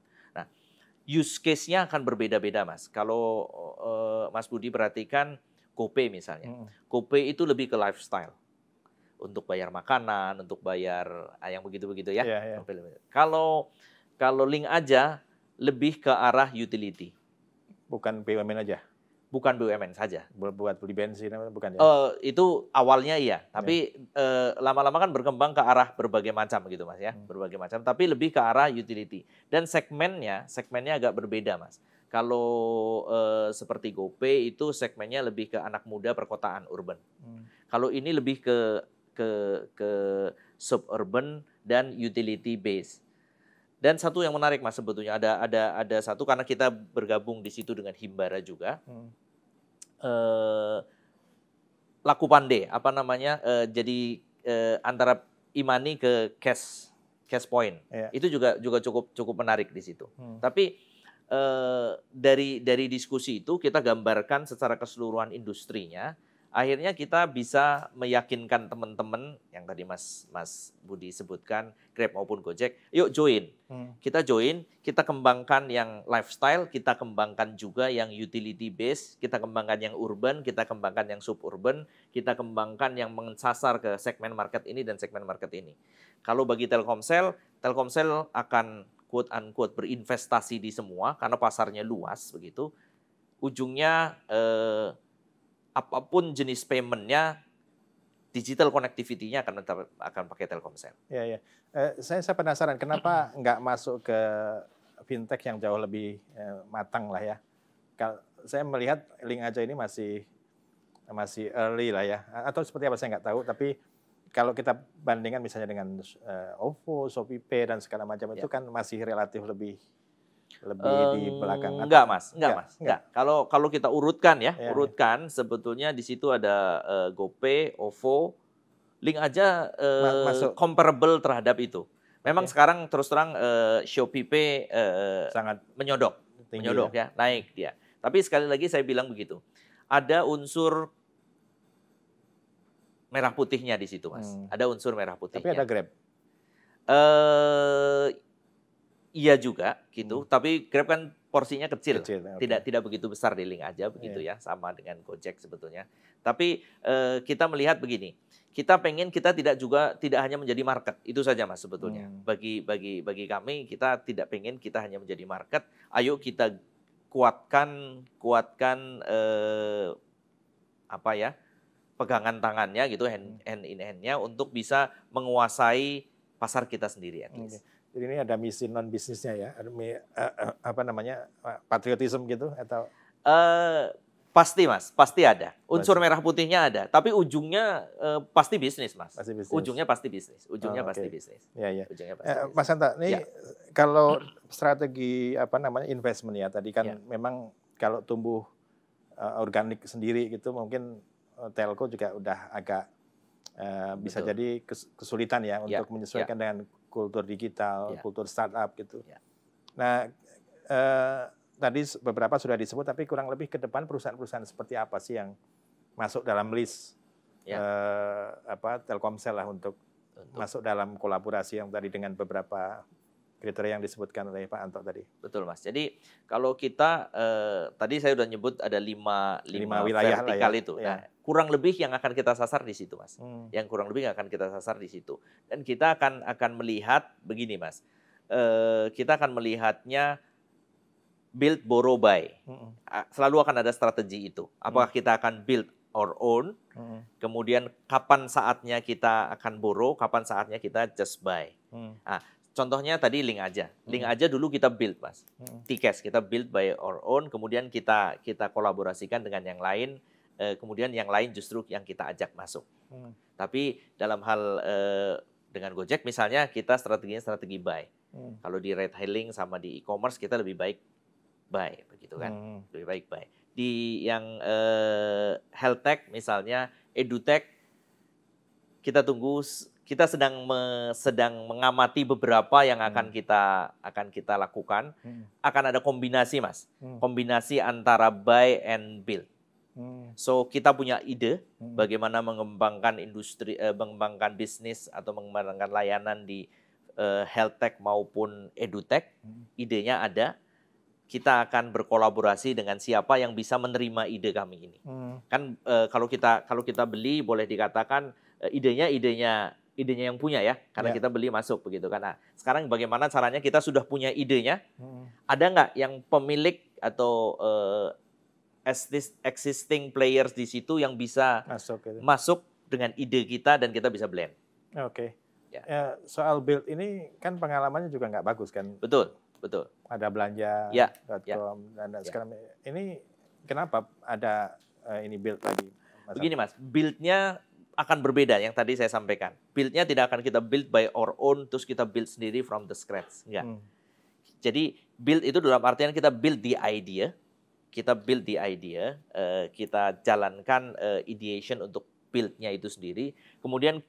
use case-nya akan berbeda-beda, Mas. Kalau uh, Mas Budi perhatikan GoPay misalnya. Mm. GoPay itu lebih ke lifestyle. Untuk bayar makanan, untuk bayar yang begitu-begitu ya. Yeah, iya, iya. yeah. Kalau kalau link aja lebih ke arah utility. Bukan payment aja bukan BUMN saja. Buat beli bensin bukan ya? Uh, itu awalnya iya, iya. tapi eh, lama-lama yeah. uh, kan berkembang ke arah berbagai macam gitu mas ya, hmm. berbagai macam. Tapi lebih ke arah utility dan segmennya, segmennya agak berbeda mas. Kalau uh, seperti GoPay itu segmennya lebih ke anak muda perkotaan urban. Hmm. Kalau ini lebih ke ke ke suburban dan utility base. Dan satu yang menarik mas sebetulnya ada ada ada satu karena kita bergabung di situ dengan Himbara juga. Hmm. Eh, laku pande apa namanya? Eh, jadi eh, antara imani ke cash cash point yeah. itu juga juga cukup cukup menarik di situ. Hmm. Tapi eh, dari dari diskusi itu kita gambarkan secara keseluruhan industrinya akhirnya kita bisa meyakinkan teman-teman yang tadi Mas Mas Budi sebutkan Grab maupun Gojek, yuk join. Hmm. Kita join, kita kembangkan yang lifestyle, kita kembangkan juga yang utility base, kita kembangkan yang urban, kita kembangkan yang suburban, kita kembangkan yang mensasar ke segmen market ini dan segmen market ini. Kalau bagi Telkomsel, Telkomsel akan quote unquote berinvestasi di semua karena pasarnya luas begitu. Ujungnya eh, apapun jenis paymentnya, digital connectivity-nya akan tetap akan pakai Telkomsel. Iya, ya. Eh, saya, saya penasaran kenapa nggak masuk ke fintech yang jauh lebih eh, matang lah ya. Kal saya melihat link aja ini masih masih early lah ya. Atau seperti apa saya nggak tahu, tapi kalau kita bandingkan misalnya dengan eh, OVO, ShopeePay dan segala macam ya. itu kan masih relatif lebih lebih um, di belakang atau? enggak mas enggak, enggak mas enggak. enggak kalau kalau kita urutkan ya, ya urutkan ya. sebetulnya di situ ada uh, GoPay OVO link aja uh, Masuk. comparable terhadap itu memang okay. sekarang terus terang uh, Shopee Pay uh, sangat menyodok tinggi, menyodok ya. ya naik dia tapi sekali lagi saya bilang begitu ada unsur merah putihnya di situ mas hmm. ada unsur merah putihnya tapi ada Grab uh, iya juga gitu, hmm. tapi Grab kan porsinya kecil, kecil ya, okay. tidak tidak begitu besar di Link aja begitu yeah. ya, sama dengan Gojek sebetulnya. Tapi uh, kita melihat begini, kita pengen kita tidak juga tidak hanya menjadi market itu saja mas sebetulnya. Hmm. Bagi bagi bagi kami kita tidak pengen kita hanya menjadi market. Ayo kita kuatkan kuatkan uh, apa ya pegangan tangannya gitu hand, hmm. hand in handnya untuk bisa menguasai pasar kita sendiri at least. Okay. Jadi ini ada misi non bisnisnya ya, eh, eh, apa namanya eh, patriotisme gitu atau? Uh, pasti mas, pasti ada. Unsur pasti. merah putihnya ada, tapi ujungnya uh, pasti bisnis mas. Pasti bisnis. Ujungnya pasti bisnis. Ujungnya oh, okay. pasti bisnis. Ya ya. Ujungnya pasti. Uh, mas Santa, ini ya. kalau strategi apa namanya investment ya tadi kan ya. memang kalau tumbuh uh, organik sendiri gitu mungkin telco juga udah agak uh, bisa Betul. jadi kesulitan ya, ya. untuk menyesuaikan ya. dengan kultur digital, yeah. kultur startup gitu. Yeah. Nah, eh, tadi beberapa sudah disebut, tapi kurang lebih ke depan perusahaan-perusahaan seperti apa sih yang masuk dalam list ya. eh, apa Telkomsel lah untuk, untuk masuk dalam kolaborasi yang tadi dengan beberapa kriteria yang disebutkan oleh Pak Anto tadi. Betul Mas. Jadi kalau kita eh, tadi saya sudah nyebut ada lima lima, lima wilayah ya. vertikal ya. itu. Ya. Nah, kurang lebih yang akan kita sasar di situ Mas. Hmm. Yang kurang lebih yang akan kita sasar di situ. Dan kita akan akan melihat begini Mas. Eh, kita akan melihatnya build borrow buy. Hmm. Selalu akan ada strategi itu. Apakah hmm. kita akan build our own, hmm. kemudian kapan saatnya kita akan borrow, kapan saatnya kita just buy. Hmm. Nah, Contohnya tadi link aja, link hmm. aja dulu kita build mas, hmm. tiket, kita build by our own, kemudian kita kita kolaborasikan dengan yang lain, eh, kemudian yang lain justru yang kita ajak masuk. Hmm. Tapi dalam hal eh, dengan Gojek misalnya kita strateginya strategi buy. Kalau di ride hailing sama di e-commerce kita lebih baik buy begitu kan, lebih baik buy. Di yang eh, health tech misalnya edutech kita tunggu kita sedang me, sedang mengamati beberapa yang akan hmm. kita akan kita lakukan. Hmm. Akan ada kombinasi, Mas. Hmm. Kombinasi antara buy and build. Hmm. So kita punya ide hmm. bagaimana mengembangkan industri eh, mengembangkan bisnis atau mengembangkan layanan di eh, health tech maupun edutech. Hmm. Idenya ada. Kita akan berkolaborasi dengan siapa yang bisa menerima ide kami ini. Hmm. Kan eh, kalau kita kalau kita beli boleh dikatakan eh, idenya idenya idenya yang punya ya, karena ya. kita beli masuk begitu kan. Nah, sekarang bagaimana caranya kita sudah punya idenya? Hmm. Ada nggak yang pemilik atau uh, existing players di situ yang bisa masuk, gitu. masuk dengan ide kita dan kita bisa blend? Oke. Okay. Ya. ya. Soal build ini kan pengalamannya juga nggak bagus kan? Betul, betul. Ada belanja, ya, ya. dan, ya. sekarang ini kenapa ada uh, ini build tadi? Mas Begini mas, buildnya akan berbeda yang tadi saya sampaikan. Buildnya tidak akan kita build by our own, terus kita build sendiri from the scratch. Enggak. Hmm. Jadi build itu dalam artian kita build the idea, kita build the idea, eh, kita jalankan uh, ideation untuk build-nya itu sendiri. Kemudian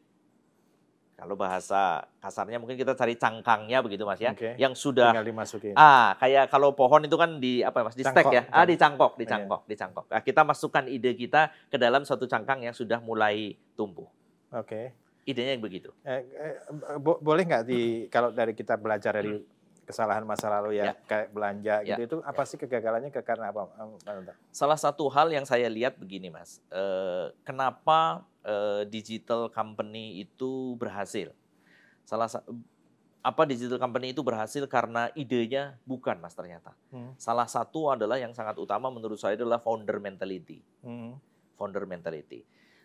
kalau bahasa kasarnya mungkin kita cari cangkangnya begitu mas ya, okay. yang sudah tinggal dimasukin. Ah, kayak kalau pohon itu kan di apa ya, mas di stek ya, ah di cangkok, di iya. cangkok, di cangkok. Nah, kita masukkan ide kita ke dalam suatu cangkang yang sudah mulai tumbuh. Oke. Okay. Idenya yang begitu. Eh, eh, bo boleh nggak di mm-hmm. kalau dari kita belajar dari mm-hmm. kesalahan masa lalu ya, ya. kayak belanja ya. gitu itu apa ya. sih kegagalannya ke karena apa? Salah satu hal yang saya lihat begini mas, eh, kenapa uh, digital company itu berhasil? Salah apa digital company itu berhasil karena idenya bukan mas ternyata. Hmm. Salah satu adalah yang sangat utama menurut saya adalah founder mentality. Hmm. Founder mentality.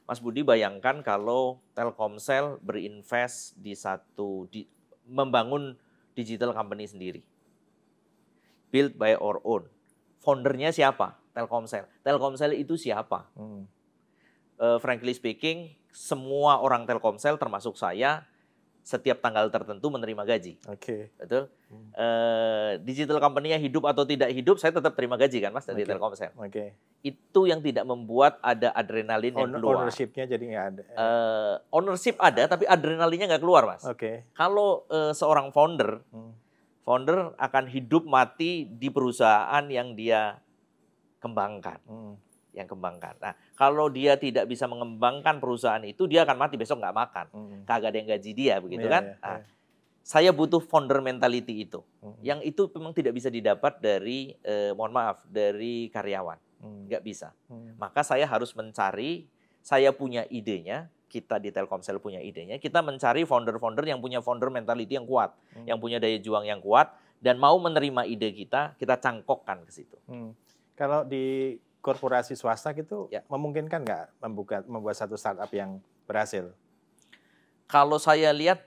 Mas Budi bayangkan kalau Telkomsel berinvest di satu di, membangun digital company sendiri. Built by our own. Foundernya siapa? Telkomsel. Telkomsel itu siapa? Hmm uh, frankly speaking, semua orang Telkomsel termasuk saya setiap tanggal tertentu menerima gaji. Oke. Okay. Betul. Hmm. Uh, digital company-nya hidup atau tidak hidup, saya tetap terima gaji kan, Mas dari okay. Telkomsel. Oke. Okay. Itu yang tidak membuat ada adrenalin yang keluar. Ownership-nya jadi nggak ada. Uh, ownership ada, tapi adrenalinnya nggak keluar, Mas. Oke. Okay. Kalau uh, seorang founder, hmm. founder akan hidup mati di perusahaan yang dia kembangkan. Hmm yang kembangkan. Nah, kalau dia tidak bisa mengembangkan perusahaan itu, dia akan mati besok nggak makan, mm-hmm. kagak ada yang gaji dia, begitu yeah, kan? Yeah, nah, iya. Saya butuh founder mentality itu, mm-hmm. yang itu memang tidak bisa didapat dari, eh, mohon maaf, dari karyawan, mm-hmm. bisa. Mm-hmm. Maka saya harus mencari, saya punya idenya, kita di Telkomsel punya idenya, kita mencari founder-founder yang punya founder mentality yang kuat, hmm. yang punya daya juang yang kuat, dan mau menerima ide kita, kita cangkokkan ke situ. Hmm. Kalau di korporasi swasta gitu ya. memungkinkan nggak membuka membuat satu startup yang berhasil? Kalau saya lihat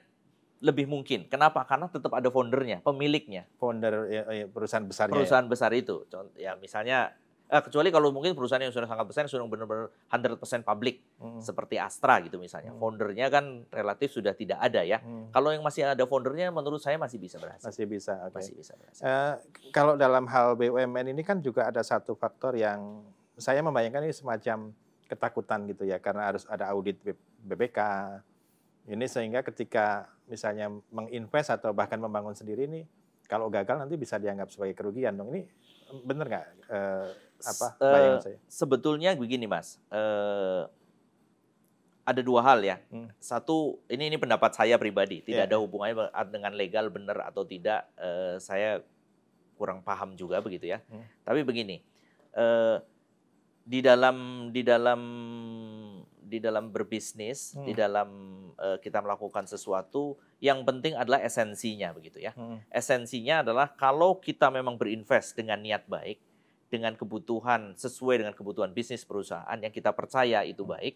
lebih mungkin. Kenapa? Karena tetap ada foundernya, pemiliknya. Founder ya, ya perusahaan besar. Perusahaan ya. besar itu, ya misalnya Eh, kecuali kalau mungkin perusahaan yang sudah sangat besar yang sudah benar-benar 100% public hmm. seperti Astra gitu misalnya. Hmm. Foundernya kan relatif sudah tidak ada ya. Hmm. Kalau yang masih ada foundernya menurut saya masih bisa berhasil. Masih bisa. Okay. Masih bisa berhasil. Uh, kalau dalam hal BUMN ini kan juga ada satu faktor yang saya membayangkan ini semacam ketakutan gitu ya karena harus ada audit BPK. Ini sehingga ketika misalnya menginvest atau bahkan membangun sendiri ini kalau gagal nanti bisa dianggap sebagai kerugian dong. Ini benar nggak? Uh, apa uh, saya? Sebetulnya begini Mas, uh, ada dua hal ya. Hmm. Satu ini ini pendapat saya pribadi, tidak yeah. ada hubungannya dengan legal benar atau tidak. Uh, saya kurang paham juga begitu ya. Hmm. Tapi begini, uh, di dalam di dalam di dalam berbisnis, hmm. di dalam uh, kita melakukan sesuatu, yang penting adalah esensinya begitu ya. Hmm. Esensinya adalah kalau kita memang berinvest dengan niat baik, dengan kebutuhan sesuai dengan kebutuhan bisnis perusahaan yang kita percaya itu hmm. baik,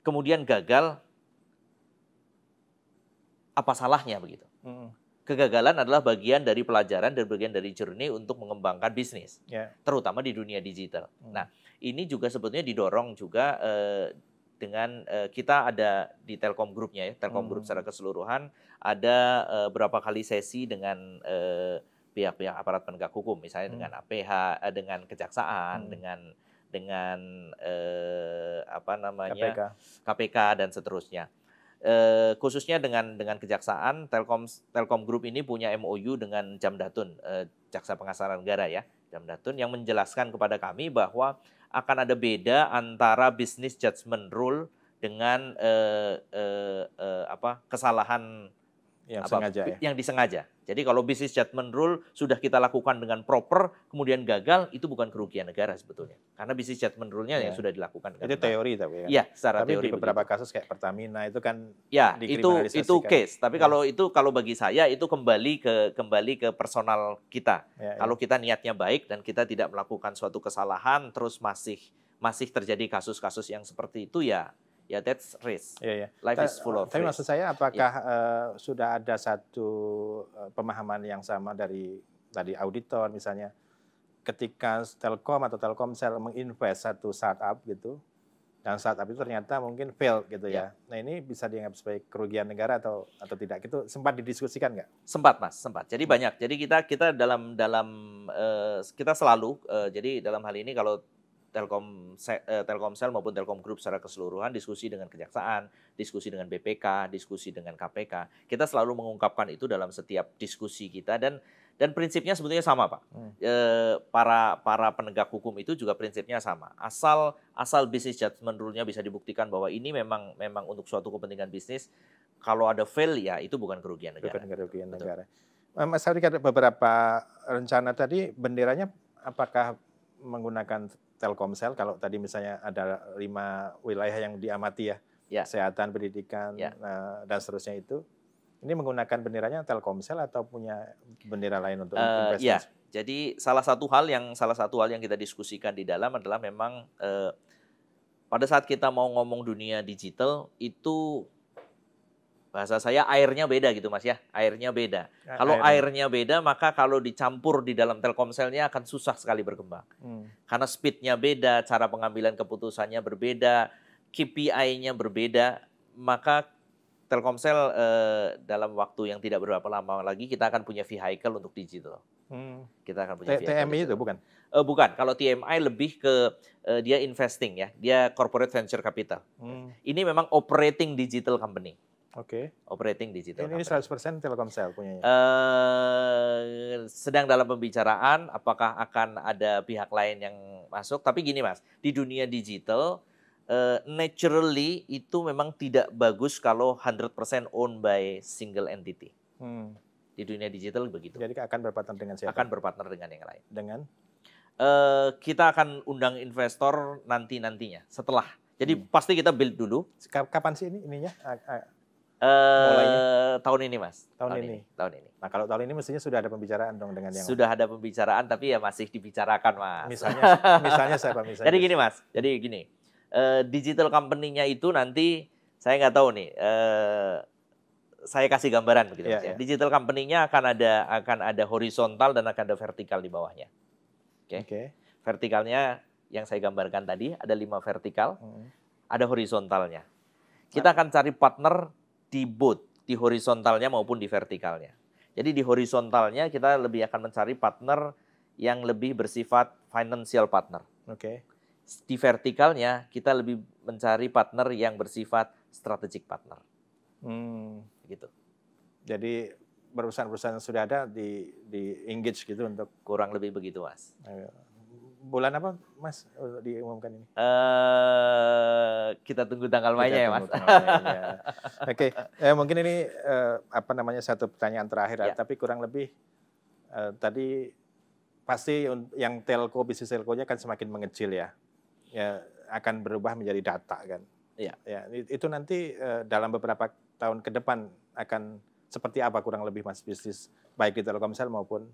kemudian gagal, apa salahnya begitu? Hmm. Kegagalan adalah bagian dari pelajaran dan bagian dari journey untuk mengembangkan bisnis, yeah. terutama di dunia digital. Hmm. Nah, ini juga sebetulnya didorong juga eh, dengan eh, kita ada di Telkom Grupnya ya, Telkom hmm. Group secara keseluruhan ada eh, berapa kali sesi dengan eh, pihak-pihak aparat penegak hukum misalnya hmm. dengan APH eh, dengan kejaksaan hmm. dengan dengan eh, apa namanya KPK. KPK dan seterusnya eh, khususnya dengan dengan kejaksaan Telkom Telkom Group ini punya MOU dengan Jamdatun eh, Jaksa Pengasaran Negara ya Jamdatun yang menjelaskan kepada kami bahwa akan ada beda antara business judgment rule dengan eh, eh, eh, apa kesalahan yang apa, sengaja ya? yang disengaja jadi kalau bisnis judgment rule sudah kita lakukan dengan proper, kemudian gagal, itu bukan kerugian negara sebetulnya. Karena bisnis judgment rule-nya ya. yang sudah dilakukan. Itu teori tapi ya? Iya, secara tapi teori. Tapi di beberapa begitu. kasus kayak Pertamina itu kan Ya, itu itu kan. case. Tapi ya. kalau itu kalau bagi saya itu kembali ke kembali ke personal kita. Ya, ya. Kalau kita niatnya baik dan kita tidak melakukan suatu kesalahan terus masih masih terjadi kasus-kasus yang seperti itu ya ya that's risk. Yeah, yeah. Life Ta is full of. Tapi risk. maksud saya iya. apakah yeah. uh, sudah ada satu uh, pemahaman yang sama dari tadi auditor misalnya ketika Telkom atau Telkomsel menginvest satu startup gitu dan startup itu ternyata mungkin fail gitu ya. ya. Nah ini bisa dianggap sebagai kerugian negara atau atau tidak? Itu sempat didiskusikan nggak? Sempat mas, sempat. Jadi hmm. banyak. Jadi kita kita dalam dalam uh, kita selalu uh, jadi dalam hal ini kalau Telkom eh, Telkomsel maupun Telkom Group secara keseluruhan diskusi dengan kejaksaan, diskusi dengan BPK, diskusi dengan KPK. Kita selalu mengungkapkan itu dalam setiap diskusi kita dan dan prinsipnya sebetulnya sama pak. Hmm. E, para para penegak hukum itu juga prinsipnya sama. Asal asal bisnis judgment rule-nya bisa dibuktikan bahwa ini memang memang untuk suatu kepentingan bisnis, kalau ada fail ya itu bukan kerugian negara. Bukan kerugian Betul. Eh, Mas Hari beberapa rencana tadi benderanya apakah menggunakan Telkomsel kalau tadi misalnya ada lima wilayah yang diamati ya, ya. kesehatan, pendidikan ya. Eh, dan seterusnya itu, ini menggunakan benderanya Telkomsel atau punya bendera lain untuk uh, investasi? Ya, jadi salah satu hal yang salah satu hal yang kita diskusikan di dalam adalah memang uh, pada saat kita mau ngomong dunia digital itu bahasa saya airnya beda gitu Mas ya. Airnya beda. Ya, kalau airnya. airnya beda maka kalau dicampur di dalam Telkomselnya akan susah sekali berkembang. Hmm. Karena speednya beda, cara pengambilan keputusannya berbeda, KPI-nya berbeda, maka Telkomsel eh, dalam waktu yang tidak berapa lama lagi kita akan punya vehicle untuk digital. Hmm. Kita akan punya T TMI itu bukan? Eh, bukan. Kalau TMI lebih ke eh, dia investing ya, dia corporate venture capital. Hmm. Ini memang operating digital company. Oke. Okay. Operating digital. Ini company. 100% Telkomsel punya Uh, eh, sedang dalam pembicaraan apakah akan ada pihak lain yang masuk, tapi gini Mas, di dunia digital uh, naturally itu memang tidak bagus kalau 100% owned by single entity. Hmm. Di dunia digital begitu. Jadi akan berpartner dengan siapa? Akan berpartner dengan yang lain. Dengan? Uh, kita akan undang investor nanti-nantinya setelah. Jadi hmm. pasti kita build dulu. Kapan sih ini ininya? Uh, tahun ini mas. Tahun, tahun ini. ini. Tahun ini. Nah kalau tahun ini mestinya sudah ada pembicaraan dong dengan yang. Sudah ada pembicaraan tapi ya masih dibicarakan mas. Misalnya, misalnya siapa misalnya. Jadi gini mas, jadi gini, eh, digital company-nya itu nanti saya nggak tahu nih, eh, saya kasih gambaran begitu yeah, ya. Yeah. Digital company-nya akan ada akan ada horizontal dan akan ada vertikal di bawahnya. Oke. Okay? Okay. Vertikalnya yang saya gambarkan tadi ada lima vertikal, -hmm. ada horizontalnya. Kita nah. akan cari partner di both, di horizontalnya maupun di vertikalnya. Jadi di horizontalnya kita lebih akan mencari partner yang lebih bersifat financial partner. Oke. Okay. Di vertikalnya kita lebih mencari partner yang bersifat strategic partner. Hmm. Gitu. Jadi perusahaan-perusahaan yang sudah ada di di engage gitu untuk kurang lebih begitu mas. Ayo bulan apa Mas eh, diumumkan ini? Uh, kita tunggu tanggal mainnya ya Mas. ya. Oke, okay. eh, mungkin ini eh, apa namanya satu pertanyaan terakhir, ya. tapi kurang lebih eh, tadi pasti yang telco bisnis telkonya kan semakin mengecil ya, ya akan berubah menjadi data kan. Iya. ya itu nanti eh, dalam beberapa tahun ke depan akan seperti apa kurang lebih Mas bisnis baik di Telkomsel maupun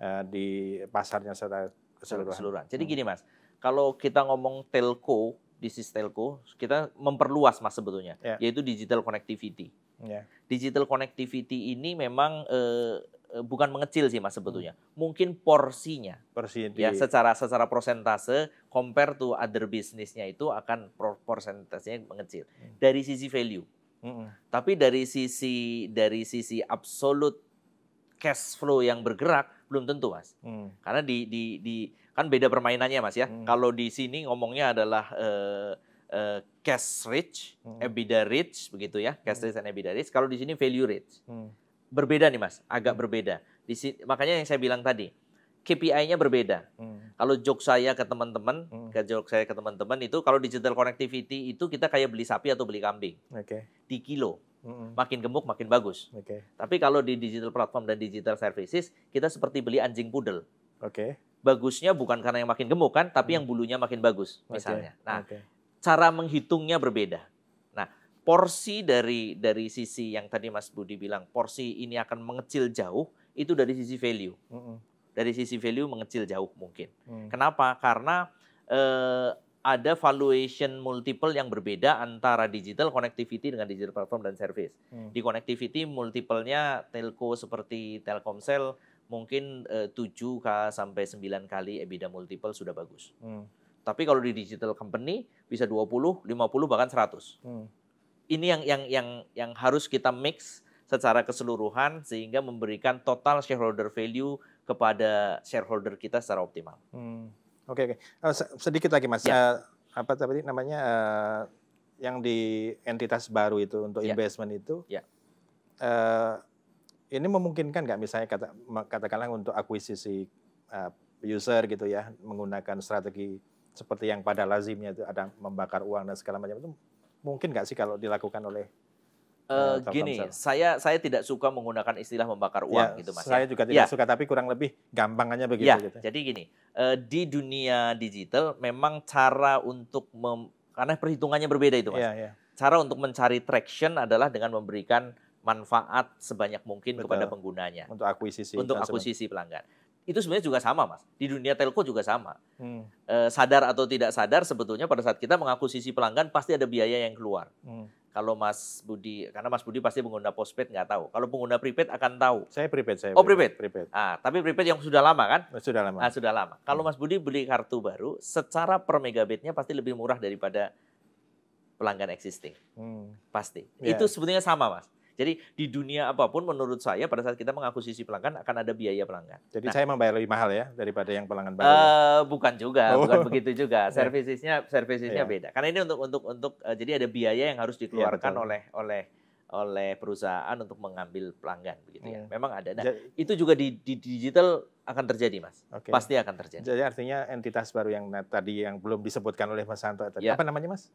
eh, di pasarnya serta keseluruhan. keseluruhan. Jadi hmm. gini mas, kalau kita ngomong telco, bisnis telco, kita memperluas mas sebetulnya, yeah. yaitu digital connectivity. Yeah. Digital connectivity ini memang eh, eh, bukan mengecil sih mas sebetulnya, hmm. mungkin porsinya, Porsi ya secara secara persentase compare to other bisnisnya itu akan persentasenya mengecil hmm. dari sisi value. Mm -mm. Tapi dari sisi dari sisi absolut cash flow yang bergerak belum tentu, Mas. Hmm. Karena di, di, di kan beda permainannya, Mas ya. Hmm. Kalau di sini ngomongnya adalah uh, uh, cash rich, hmm. EBITDA rich begitu ya, cash hmm. rich dan EBITDA rich. Kalau di sini value rich. Hmm. Berbeda nih, Mas. Agak hmm. berbeda. Di sini, makanya yang saya bilang tadi, KPI-nya berbeda. Hmm. Kalau joke saya ke teman-teman, hmm. ke joke saya ke teman-teman itu kalau digital connectivity itu kita kayak beli sapi atau beli kambing. Oke. Okay. Di kilo. Makin gemuk makin bagus. Okay. Tapi kalau di digital platform dan digital services, kita seperti beli anjing pudel. Oke. Okay. Bagusnya bukan karena yang makin gemuk kan, tapi mm. yang bulunya makin bagus misalnya. Okay. Nah, okay. cara menghitungnya berbeda. Nah, porsi dari dari sisi yang tadi Mas Budi bilang porsi ini akan mengecil jauh itu dari sisi value. Mm-hmm. Dari sisi value mengecil jauh mungkin. Mm. Kenapa? Karena eh, ada valuation multiple yang berbeda antara digital connectivity dengan digital platform dan service. Hmm. Di connectivity multiple-nya telco seperti Telkomsel mungkin eh, 7 sampai 9 kali EBITDA multiple sudah bagus. Hmm. Tapi kalau di digital company bisa 20, 50 bahkan 100. Hmm. Ini yang yang yang yang harus kita mix secara keseluruhan sehingga memberikan total shareholder value kepada shareholder kita secara optimal. Hmm. Oke oke. Uh, sedikit lagi Mas. Yeah. Ya. Uh, apa tadi namanya uh, yang di entitas baru itu untuk yeah. investment itu? Ya. Uh, ini memungkinkan nggak misalnya kata, katakanlah untuk akuisisi uh, user gitu ya menggunakan strategi seperti yang pada lazimnya itu ada membakar uang dan segala macam itu mungkin nggak sih kalau dilakukan oleh Uh, gini, saya saya tidak suka menggunakan istilah membakar ya, uang ya, gitu mas. Ya. Saya ya. juga tidak ya. suka, tapi kurang lebih gampangannya begitu. Ya, gitu. jadi gini, uh, di dunia digital memang cara untuk mem, karena perhitungannya berbeda itu mas. Ya, ya. Cara untuk mencari traction adalah dengan memberikan manfaat sebanyak mungkin Betul. kepada penggunanya. Untuk akuisisi. Untuk akuisisi pelanggan. Itu sebenarnya juga sama mas. Di dunia telco juga sama. Hmm. Uh, sadar atau tidak sadar sebetulnya pada saat kita mengakuisisi pelanggan pasti ada biaya yang keluar. Hmm kalau Mas Budi, karena Mas Budi pasti pengguna postpaid nggak tahu. Kalau pengguna prepaid akan tahu. Saya prepaid, saya. Oh prepaid. Prepaid. Ah, tapi prepaid yang sudah lama kan? Sudah lama. Ah, sudah lama. Hmm. Kalau Mas Budi beli kartu baru, secara per megabitnya pasti lebih murah daripada pelanggan existing. Hmm. Pasti. Yeah. Itu sebetulnya sama, Mas. Jadi di dunia apapun menurut saya pada saat kita mengakuisisi pelanggan akan ada biaya pelanggan. Jadi nah, saya membayar lebih mahal ya daripada yang pelanggan baru. Uh, bukan juga, oh. bukan begitu juga. Servicesnya servicesnya yeah. beda. Karena ini untuk untuk untuk uh, jadi ada biaya yang harus iya, dikeluarkan yeah, oleh oleh oleh perusahaan untuk mengambil pelanggan begitu ya. Iya. Memang ada. Nah, jadi, itu juga di, di digital akan terjadi, Mas. Okay. Pasti akan terjadi. Jadi artinya entitas baru yang tadi yang belum disebutkan oleh Mas Santo tadi. Ya. Apa namanya, Mas?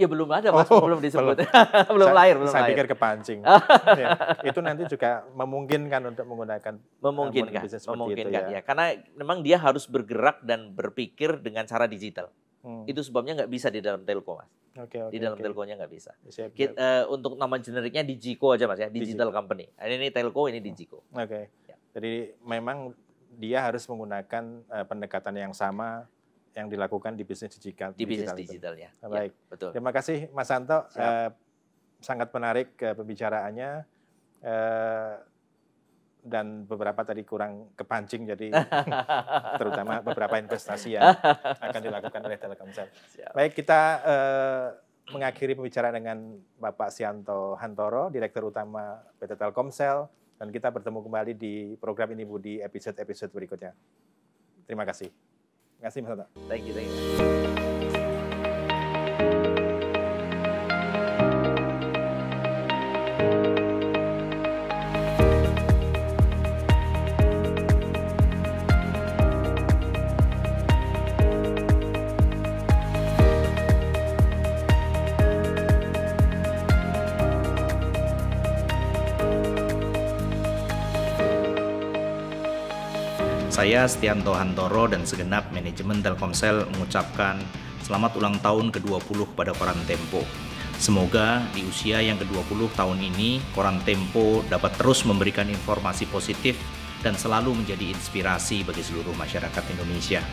Ya belum ada mas, oh, belum disebut. Belum, belum lahir, belum saya lahir. pikir kepancing. ya, itu nanti juga memungkinkan untuk menggunakan eh, memungkinkan, seperti memungkinkan itu, ya. ya. Karena memang dia harus bergerak dan berpikir dengan cara digital. Hmm. Itu sebabnya nggak bisa di dalam telco mas. Okay, okay, di dalam okay. telkonya nggak bisa. Siap, siap. Kita, uh, eh, untuk nama generiknya Digico aja mas ya, digital Digico. company. Ini, ini telco, ini Digico. Oke. Okay. Ya. Jadi memang dia harus menggunakan uh, pendekatan yang sama yang dilakukan di bisnis digital. Di bisnis digital, digital ya. Nah, iya, baik. Ya, betul. Terima kasih Mas Santo. Uh, sangat menarik uh, pembicaraannya. Uh, dan beberapa tadi kurang kepancing jadi terutama beberapa investasi yang akan dilakukan oleh Telkomsel. Baik kita eh, mengakhiri pembicaraan dengan Bapak Sianto Hantoro, Direktur Utama PT Telkomsel dan kita bertemu kembali di program ini Budi episode-episode berikutnya. Terima kasih. Terima Mas Thank you, thank you. saya Setianto Hantoro dan segenap manajemen Telkomsel mengucapkan selamat ulang tahun ke-20 kepada Koran Tempo. Semoga di usia yang ke-20 tahun ini, Koran Tempo dapat terus memberikan informasi positif dan selalu menjadi inspirasi bagi seluruh masyarakat Indonesia.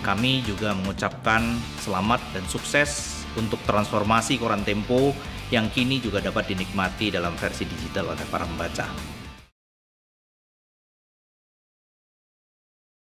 Kami juga mengucapkan selamat dan sukses untuk transformasi Koran Tempo yang kini juga dapat dinikmati dalam versi digital oleh para pembaca.